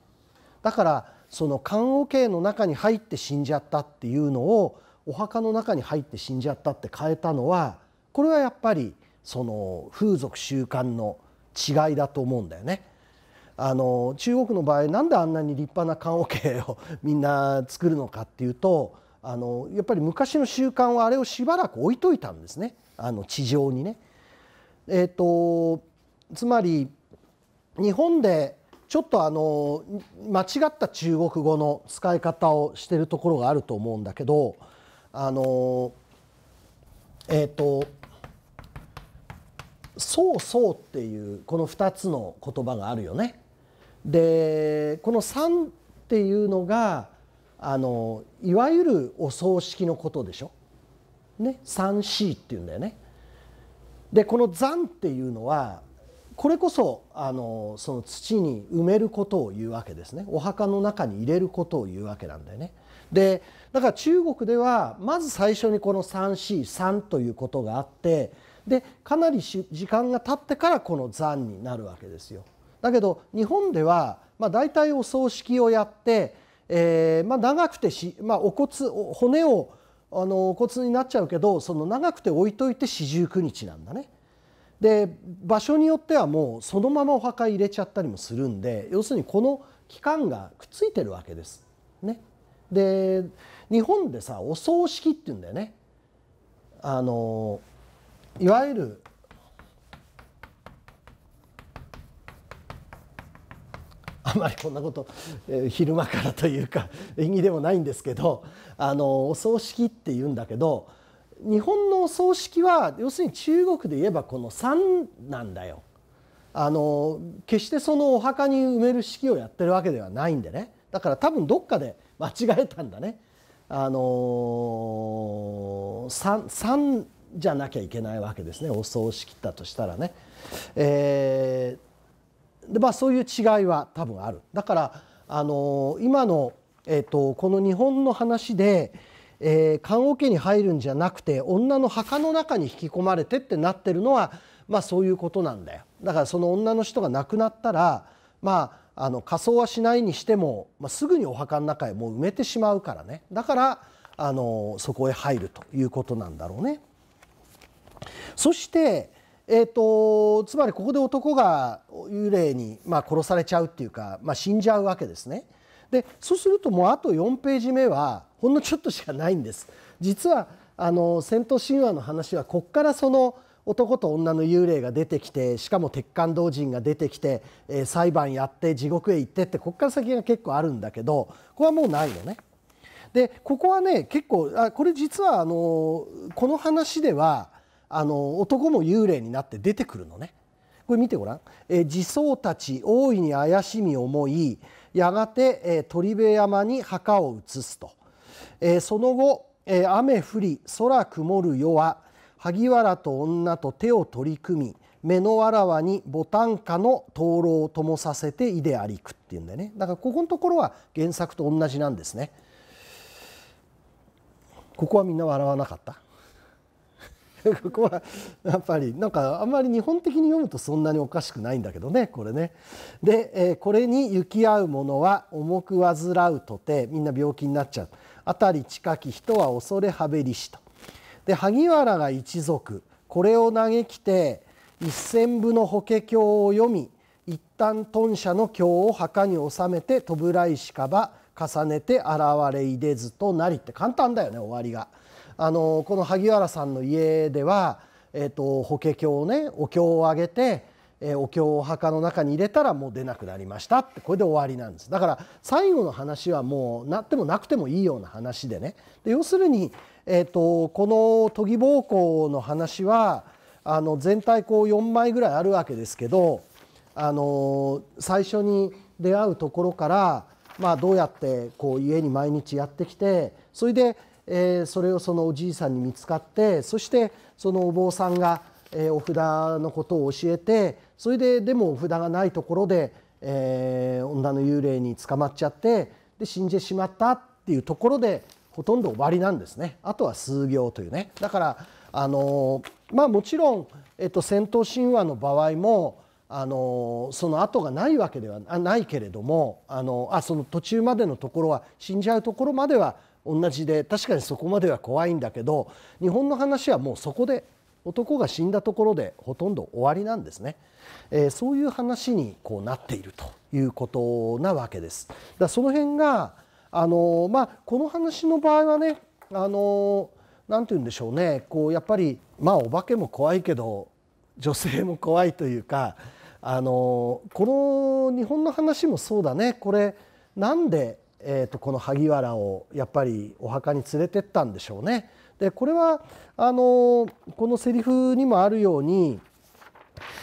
だからその棺桶の中に入って死んじゃったっていうのをお墓の中に入って死んじゃったって変えたのはこれはやっぱりその風俗習慣の違いだと思うんだよね。あの中国の場合なんであんなに立派な棺桶をみんな作るのかっていうとあのやっぱり昔の習慣はあれをしばらく置いといたんですねあの地上にね。えーと、つまり日本でちょっとあの間違った中国語の使い方をしてるところがあると思うんだけどあのえっ、ー、と「そうそう」っていうこの2つの言葉があるよね。でこの「三っていうのがあのいわゆるお葬式のことでしょ。ね「3C」っていうんだよね。でこの残っていうのはこれこそあのその土に埋めることを言うわけですねお墓の中に入れることを言うわけなんだよね。でだから中国ではまず最初にこの 3C3 ということがあってでかなり時間が経ってからこの残になるわけですよ。だけど日本では、まあ、大体お葬式をやって、えーまあ、長くてし、まあ、お骨骨をあの骨になっちゃうけどその長くて置いといて四十九日なんだね。で場所によってはもうそのままお墓入れちゃったりもするんで要するにこの期間がくっついてるわけです。ね、で日本でさお葬式っていうんだよね。あのいわゆるあまりこんなこと、え昼間からというか縁起 でもないんですけどあのお葬式っていうんだけど日本のお葬式は要するに中国で言えばこの3なんだよ。あの決してそのお墓に埋める式をやってるわけではないんでねだから多分どっかで間違えたんだね。あの 3, 3じゃなきゃいけないわけですねお葬式だとしたらね。えーでまあそういう違いは多分ある。だからあの今のえっ、ー、とこの日本の話で。えー、棺桶に入るんじゃなくて女の墓の中に引き込まれてってなってるのはまあそういうことなんだよだからその女の人が亡くなったらまああの仮装はしないにしても、まあ、すぐにお墓の中へもう埋めてしまうからねだからあのそこへ入るということなんだろうね。そしてえーと、つまりここで男が幽霊に、まあ、殺されちゃうっていうか、まあ、死んじゃうわけですね。でそうするともうあと4ページ目はほんのちょっとしかないんです。実はあの戦闘神話の話はこっからその男と女の幽霊が出てきてしかも鉄管同人が出てきて、えー、裁判やって地獄へ行ってってこっから先が結構あるんだけどここはもうないのね。でここはね結構あこれ実はあのこの話ではあの男も幽霊になって出てくるのね。これ見てごらん。え自走たち大いに怪しみ思いやがて、え鳥部山に墓を移すと、えその後、え雨降り空曇る夜は萩原と女と手を取り組み目のわらわにボタン下の灯籠を灯させていでありくっていうんだよねだからここのところは原作と同じなんですねここはみんな笑わなかった ここはやっぱりなんかあんまり日本的に読むとそんなにおかしくないんだけどねこれね。で、えー、これに行き合う者は重く患うとてみんな病気になっちゃう辺り近き人は恐れはべりしと。で萩原が一族これを嘆きて一千部の法華経を読み一旦豚舎の経を墓に納めて弔いしかば重ねて現れいでずとなりって簡単だよね終わりが。あのこの萩原さんの家では、えーと、法華経をねお経をあげて、えー、お経をお墓の中に入れたらもう出なくなりましたってこれで終わりなんですだから最後の話はもうなってもなくてもいいような話でねで要するに、えーと、この都議暴行の話はあの全体こう4枚ぐらいあるわけですけど、あの最初に出会うところから、まあ、どうやってこう家に毎日やってきてそれでえー、それをそのおじいさんに見つかってそしてそのお坊さんが、えー、お札のことを教えてそれででもお札がないところで、えー、女の幽霊に捕まっちゃってで死んでしまったっていうところでほとんど終わりなんですねあとは数行というねだからあのまあもちろん、えっと、戦闘神話の場合もあのその後がないわけではないけれどもあのあその途中までのところは死んじゃうところまでは同じで確かにそこまでは怖いんだけど日本の話はもうそこで男が死んだところでほとんど終わりなんですね、えー、そういう話にこうなっているということなわけです。だその辺があのまあ、この話の場合はねあの何、んて言うんでしょうねこうやっぱりまあお化けも怖いけど女性も怖いというかあのこの日本の話もそうだねこれなんでえーと、この萩原をやっぱりお墓に連れてったんでしょうね。でこれはあのこのセリフにもあるように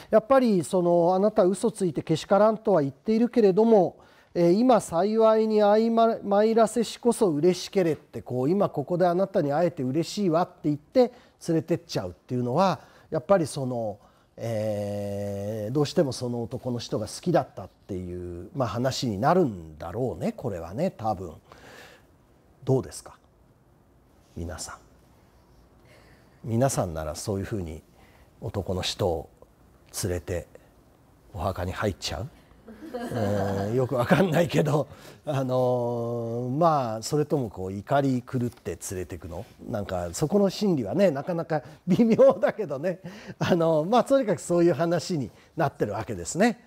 やっぱりそのあなた嘘ついてけしからんとは言っているけれども、えー、今幸いに相参らせしこそ嬉しけれってこう今ここであなたに会えて嬉しいわって言って連れてっちゃうっていうのはやっぱりその。えー、どうしてもその男の人が好きだったっていう、まあ、話になるんだろうねこれはね多分どうですか皆さん皆さんならそういうふうに男の人を連れてお墓に入っちゃう、うよくわかんないけど、あのー、まあそれともこう怒り狂って連れていくのなんかそこの心理はねなかなか微妙だけどね、あのー、まあとにかくそういう話になってるわけですね。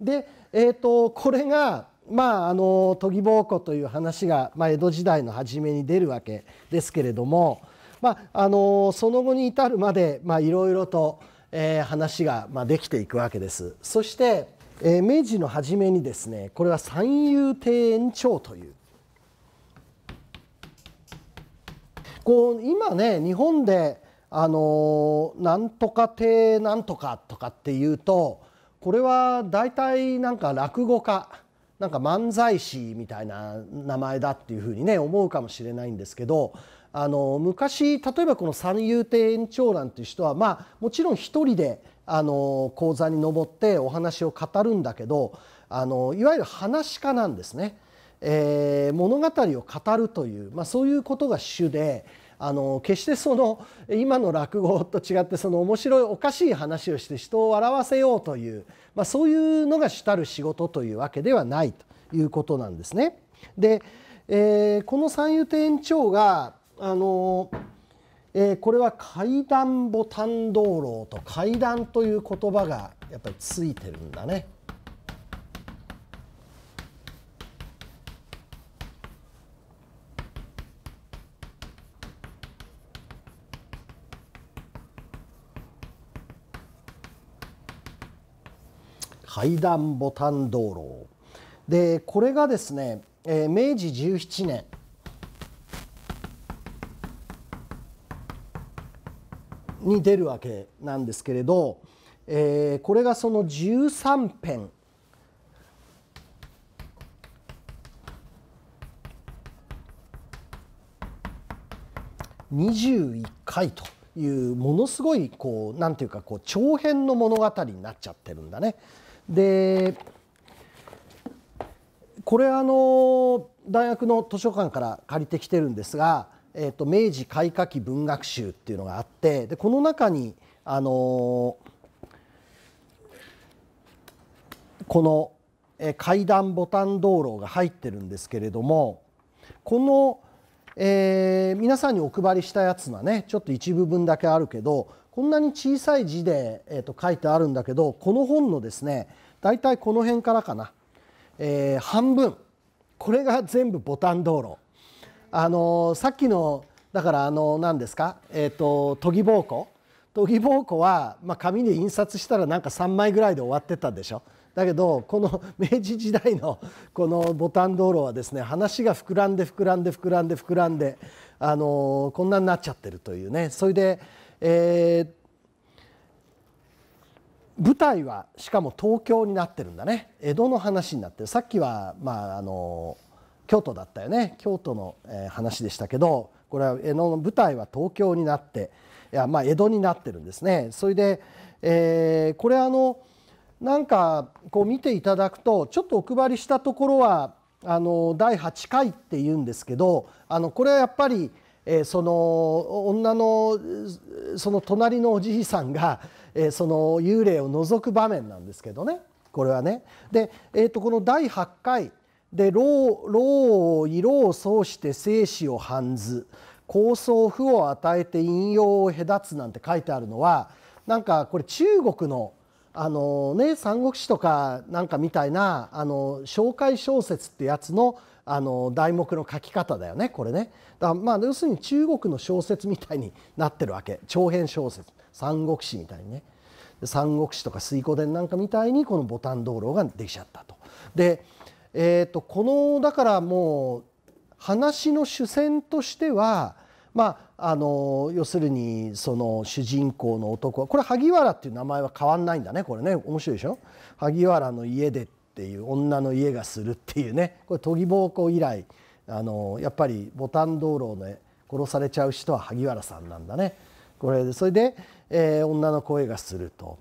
で、えーと、これがまああの「研ぎ暴行という話が、まあ、江戸時代の初めに出るわけですけれども。まあ、あのその後に至るまでいろいろと、えー、話が、まあ、できていくわけです。そして、えー、明治の初めにですねこれは三遊亭園長というこう今ね日本であのなんとか亭なんとかとかっていうとこれは大体なんか落語家なんか漫才師みたいな名前だっていうふうにね思うかもしれないんですけどあの昔例えばこの三遊亭園長なんていう人はまあもちろん一人であの講座に登ってお話を語るんだけどあのいわゆる話家なんですね、えー、物語を語るという、まあ、そういうことが主で。あの決してその今の落語と違ってその面白いおかしい話をして人を笑わせようという、まあ、そういうのが主たる仕事というわけではないということなんですね。で、えー、この三遊亭園長があのえー、これは階段ボタン道路と階段という言葉がやっぱりついてるんだね。階段ボタン道路でこれがですね、えー、明治17年に出るわけなんですけれど、えー、これがその13編21回というものすごいこうなんていうかこう長編の物語になっちゃってるんだね。でこれあの大学の図書館から借りてきてるんですがえーと、明治開化期文学集っていうのがあってでこの中に、あのー、この、え階段ボタン道路が入ってるんですけれどもこの、えー、皆さんにお配りしたやつはねちょっと一部分だけあるけどこんなに小さい字で、えーと、と書いてあるんだけどこの本のですね大体この辺からかな、えー、半分これが全部ボタン道路。あのさっきのだからあの何ですか、えーと、研ぎうこ研ぎうこは、まあ、紙で印刷したらなんか3枚ぐらいで終わってたでしょ。だけどこの明治時代のこのボタン道路はですね話が膨らんで膨らんで膨らんで膨らんであのこんなになっちゃってるというねそれで、えー、舞台はしかも東京になってるんだね江戸の話になってるさっきはまああの京都だったよね京都の、え話でしたけどこれは江戸の舞台は東京になっていやまあ江戸になってるんですね。それで、えー、これあのなんかこう見ていただくとちょっとお配りしたところはあの第8回っていうんですけどあのこれはやっぱり、えー、その女のその隣のおじいさんが、えー、その幽霊を覗く場面なんですけどねこれはね。で、えー、とこの第8回で老老を色を奏して生死を半ず構想負を与えて引用を隔つなんて書いてあるのはなんかこれ中国のあのね「三国志」とかなんかみたいなあの紹介小説ってやつのあの題目の書き方だよねこれね。だまあ要するに中国の小説みたいになってるわけ長編小説「三国志」みたいにね。三国志とか水滸伝なんかみたいにこのボタン道路ができちゃったと。でえーと、このだからもう話の主戦としては、まあ、あの要するにその主人公の男はこれ萩原っていう名前は変わんないんだねこれね面白いでしょ萩原の家でっていう女の家がするっていうねこれ研ぎ暴行以来あのやっぱりボタン道路で殺されちゃう人は萩原さんなんだね。これそれで、えー、女の声がすると。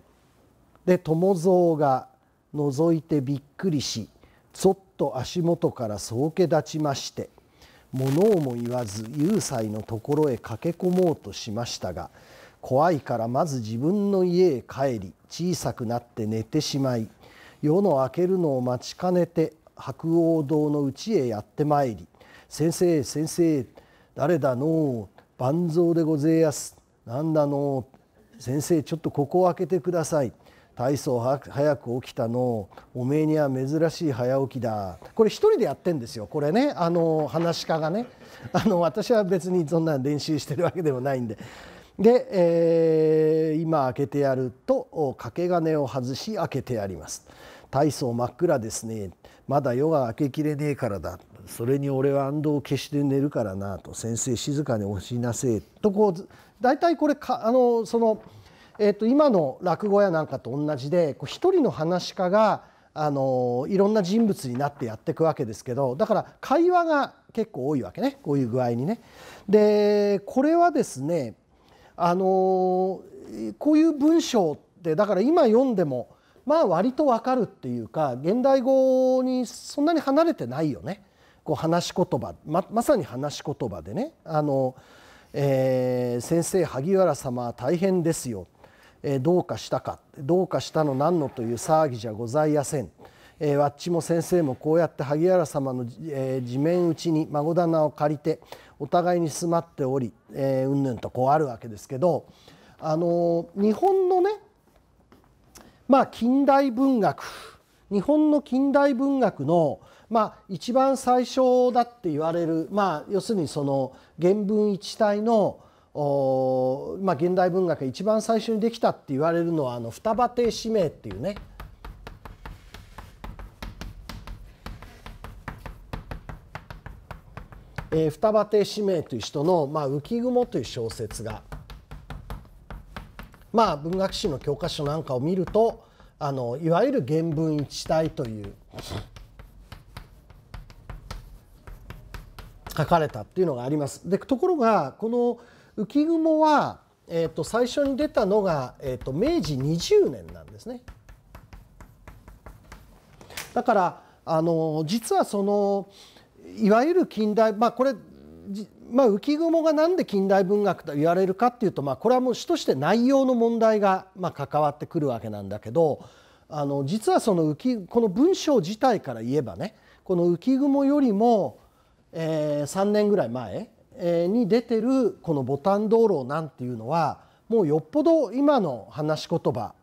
で友蔵が覗いてびっくりしゾと足元からそうけ立ちまして物をも言わず有才のところへ駆け込もうとしましたが怖いからまず自分の家へ帰り小さくなって寝てしまい夜の明けるのを待ちかねて白鸚堂のうちへやってまいり「先生先生誰だのう万蔵でごぜえやす何だのう先生ちょっとここを開けてください」大層早く起きたのおめえには珍しい早起きだこれ一人でやってんですよこれねあの話し家がね あの私は別にそんな練習してるわけでもないんで。で、えー、今開けてやると掛け金を外し開けてやります体操真っ暗ですねまだ夜が明けきれねえからだそれに俺は安藤を消して寝るからなと先生静かにおしなせえとこう大体これかあのそのえー、と今の落語やなんかと同じで一人の話家があのいろんな人物になってやっていくわけですけどだから会話が結構多いわけねこういう具合にね。でこれはですねあのこういう文章ってだから今読んでもまあ割とわかるっていうか現代語にそんなに離れてないよねこう話し言葉ままさに話し言葉でね「あのえー、先生萩原様大変ですよ」どうかしたかどうかしたの何のという騒ぎじゃございやせん。えわっちも先生もこうやって萩原様の、え地面打ちに孫棚を借りてお互いに住まっており、えうんぬんとこうあるわけですけど、あの日本のね、まあ、近代文学日本の近代文学の、まあ、一番最初だって言われる、まあ、要するにその原文一体のまあ、現代文学が一番最初にできたって言われるのはあの双葉亭使命っていうねえー、葉亭使命という人の「まあ、浮雲」という小説が、まあ、文学史の教科書なんかを見るとあのいわゆる原文一体という書かれたっていうのがあります。でところがこの浮雲は、えーと、最初に出たのが、えーと、と明治20年なんですね。だからあの実はそのいわゆる近代まあこれまあ、浮雲が何で近代文学と言われるかっていうと、まあ、これはもう主として内容の問題が、まあ、関わってくるわけなんだけどあの実はその浮この文章自体から言えばねこの浮雲よりも、えー、3年ぐらい前に出てるこのボタン道路なんていうのはもうよっぽど今の話し言葉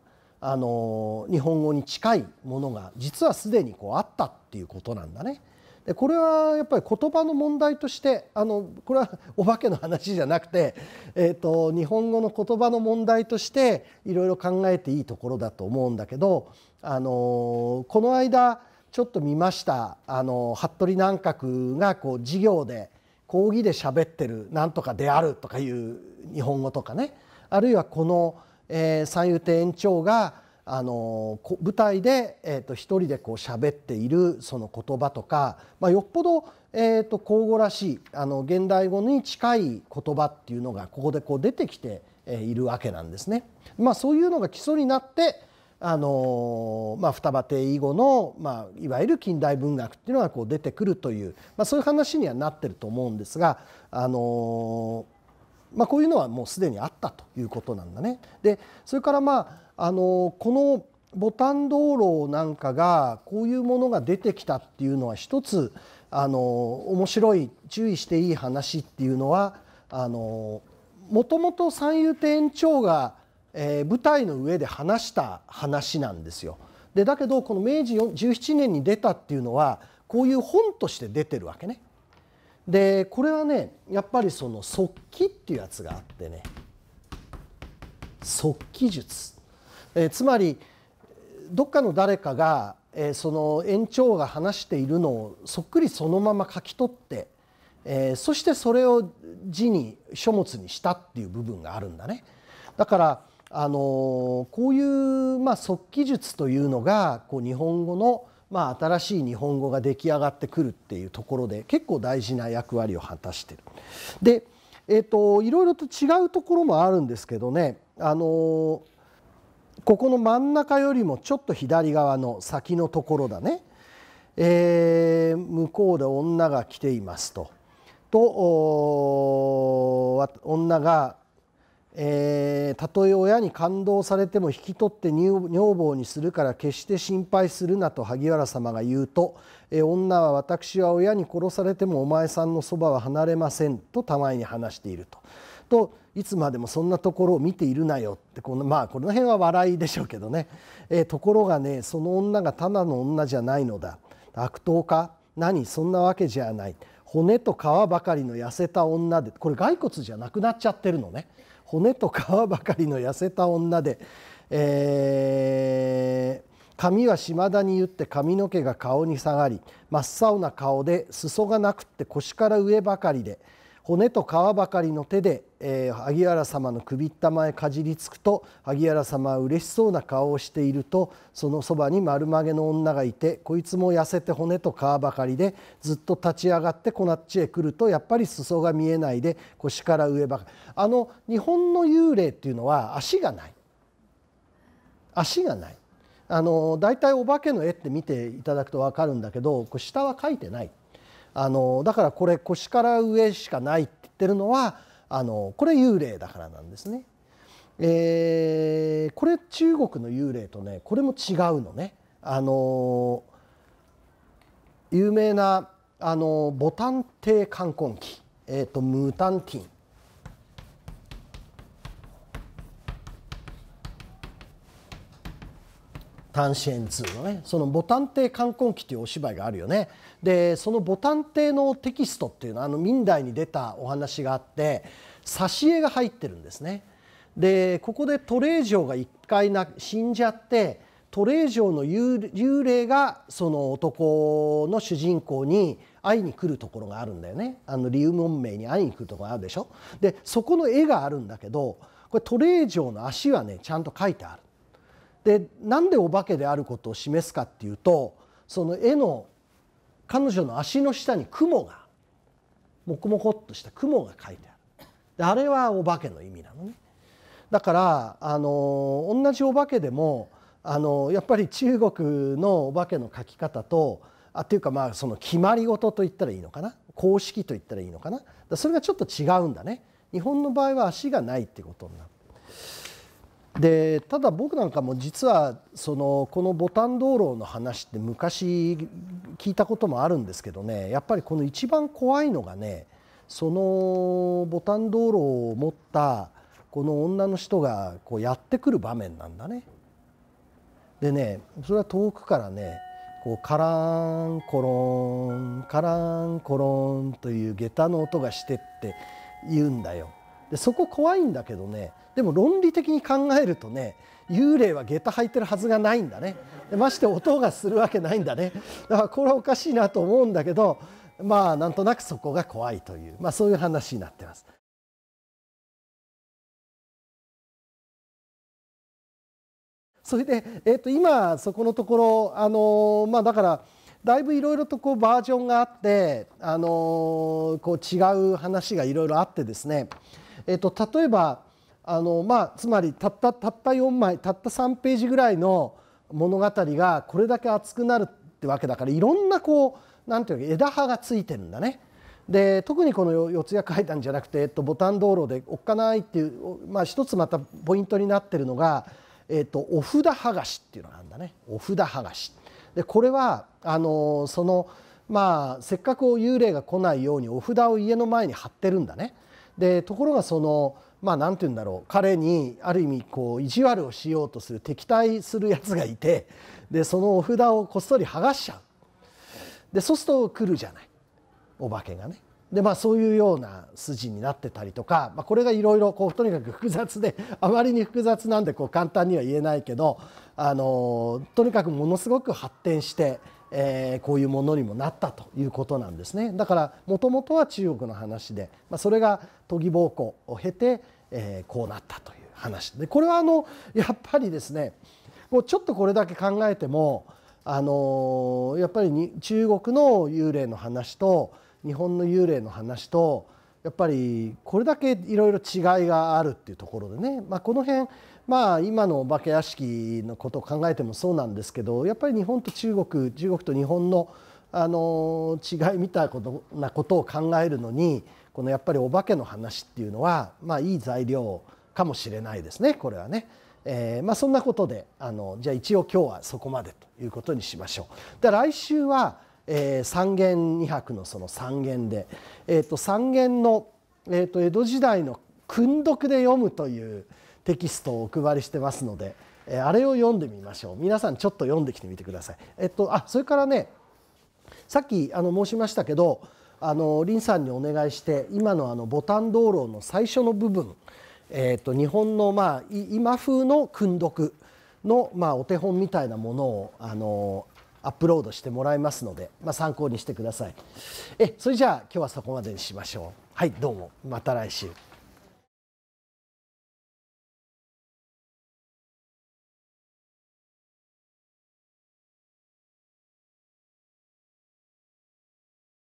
あの日本語に近いものが実はすでにこうあったっていうことなんだね。でこれはやっぱり言葉の問題としてあのこれはお化けの話じゃなくて、えーと、日本語の言葉の問題としていろいろ考えていいところだと思うんだけど、あのこの間ちょっと見ましたあの服部南閣がこう授業で講義で喋ってるなんとかであるとかいう日本語とかねあるいはこの、えー、三遊亭園長があの舞台で、えーと、と一人でこう喋っているその言葉とか、まあ、よっぽど、えーと、口語らしいあの現代語に近い言葉っていうのがここでこう出てきているわけなんですね。まあ、そういうのが基礎になってあのまあ、双葉帝以後の、まあ、いわゆる近代文学っていうのがこう出てくるという、まあ、そういう話にはなってると思うんですが、あのまあ、こういうのはもうすでにあったということなんだね。でそれから、まああのこのボタン道路なんかがこういうものが出てきたっていうのは一つあの面白い注意していい話っていうのはあのもともと三遊亭園長がえー、舞台の上で話した話なんですよ。でだけどこの明治17年に出たっていうのはこういう本として出てるわけね。でこれはねやっぱりその速記っていうやつがあってね速記術、えー、つまりどっかの誰かが、えー、その園長が話しているのをそっくりそのまま書き取ってえー、そしてそれを字に書物にしたっていう部分があるんだね。だからあのこういう、まあ、速記術というのがこう日本語の、まあ、新しい日本語が出来上がってくるっていうところで結構大事な役割を果たしてる。で、えーと、いろいろと違うところもあるんですけどねあのここの真ん中よりもちょっと左側の先のところだね、えー、向こうで女が来ていますと。と女がえー、たとえ親に感動されても引き取って女房にするから決して心配するなと萩原様が言うと、えー、女は私は親に殺されてもお前さんのそばは離れませんとたまに話していると。といつまでもそんなところを見ているなよってこのまあこの辺は笑いでしょうけどね、えー、ところがねその女がただの女じゃないのだ悪党か何そんなわけじゃない骨と皮ばかりの痩せた女でこれ骸骨じゃなくなっちゃってるのね。骨と皮ばかりの痩せた女で、えー、髪は島田に言って髪の毛が顔に下がり真っ青な顔で裾がなくって腰から上ばかりで、骨と皮ばかりの手で、えー、萩原様の首ったまえかじりつくと萩原様は嬉しそうな顔をしているとそのそばに丸曲げの女がいてこいつも痩せて骨と皮ばかりでずっと立ち上がってこっちへ来るとやっぱり裾が見えないで腰から上ばかりあの日本の幽霊っていうのは足がない足がない。あの大体お化けの絵って見ていただくと分かるんだけどこ下は描いてないあのだからこれ腰から上しかないって言ってるのはあのこれ幽霊だからなんですね。えー、これ中国の幽霊とねこれも違うのね。あの有名なあのボタン帝冠婚記、えーと、ムータンティン単支援2のねその「ボタン帝冠婚記」というお芝居があるよね。でそのボタン亭のテキストっていうのはあの明代に出たお話があって挿絵が入ってるんですね。でここでトレー城が一回な死んじゃってトレー城の幽霊がその男の主人公に会いに来るところがあるんだよねあのリウ文明に会いに来るところがあるでしょでそこの絵があるんだけどこれトレー城の足はねちゃんと描いてある。でなんでお化けであることを示すかっていうとその絵の彼女の足の下に雲がもこもこっとした雲が書いてあるであれはお化けの意味なのねだからあの同じお化けでもあのやっぱり中国のお化けの書き方とあっていうかまあその決まり事と言ったらいいのかな公式と言ったらいいのかなそれがちょっと違うんだね日本の場合は足がないってことになるでただ僕なんかも実はそのこのボタン道路の話って昔聞いたこともあるんですけどねやっぱりこの一番怖いのがねそのボタン道路を持ったこの女の人がこうやってくる場面なんだね。でねそれは遠くからねこうカランコロンカランコロンという下駄の音がしてって言うんだよ。でそこ怖いんだけどねでも論理的に考えるとね幽霊は下駄履いてるはずがないんだねでまして音がするわけないんだねだからこれはおかしいなと思うんだけどまあなんとなくそこが怖いという、まあ、そういう話になってます。それで、えー、と今そこのところ、あのー、まあ、だからだいぶいろいろとこうバージョンがあって、あのー、こう違う話がいろいろあってですねえっと、例えばあの、まあ、つまりたったたった4枚たった3ページぐらいの物語がこれだけ厚くなるってわけだからいろんなこうなんていうか枝葉がついてるんだね。で特にこの四谷階段じゃなくて、えっと、ボタン道路でおっかないっていう、まあ、一つまたポイントになってるのが、えっと、お札剥がしっていうのがあるんだねお札剥がし。でこれはあのそのまあせっかく幽霊が来ないようにお札を家の前に貼ってるんだね。でところがそのまあ何て言うんだろう彼にある意味こう意地悪をしようとする敵対するやつがいてでそのお札をこっそり剥がしちゃうでそうすると来るじゃないお化けがね。でまあ、そういうような筋になってたりとか、まあ、これがいろいろとにかく複雑であまりに複雑なんでこう簡単には言えないけどあのとにかくものすごく発展してえー、こういうものにもなったということなんですねだからもともとは中国の話で、まあ、それが都議暴行を経て、えー、こうなったという話でこれはあのやっぱりですねもうちょっとこれだけ考えてもあのやっぱりに中国の幽霊の話と日本の幽霊の話とやっぱりこれだけいろいろ違いがあるっていうところでね、まあ、この辺まあ、今のお化け屋敷のことを考えてもそうなんですけどやっぱり日本と中国中国と日本のあの違いみたいなことを考えるのにこのやっぱりお化けの話っていうのは、まあ、いい材料かもしれないですねこれはね。えーまあ、そんなことであのじゃあ一応今日はそこまでということにしましょう。で来週は、えー、三元二泊のその三元で、えーと、三元の、えーと江戸時代の訓読で読むという。テキストをお配りしてますので、えあれを読んでみましょう皆さんちょっと読んできてみてください。えっと、あそれからねさっきあの申しましたけどあの林さんにお願いして今のあのボタン道路の最初の部分、えー、と日本の、まあ、今風の訓読の、まあ、お手本みたいなものをあのアップロードしてもらいますので、まあ、参考にしてください。えそれじゃあ今日はそこまでにしましょう。はいどうもまた来週。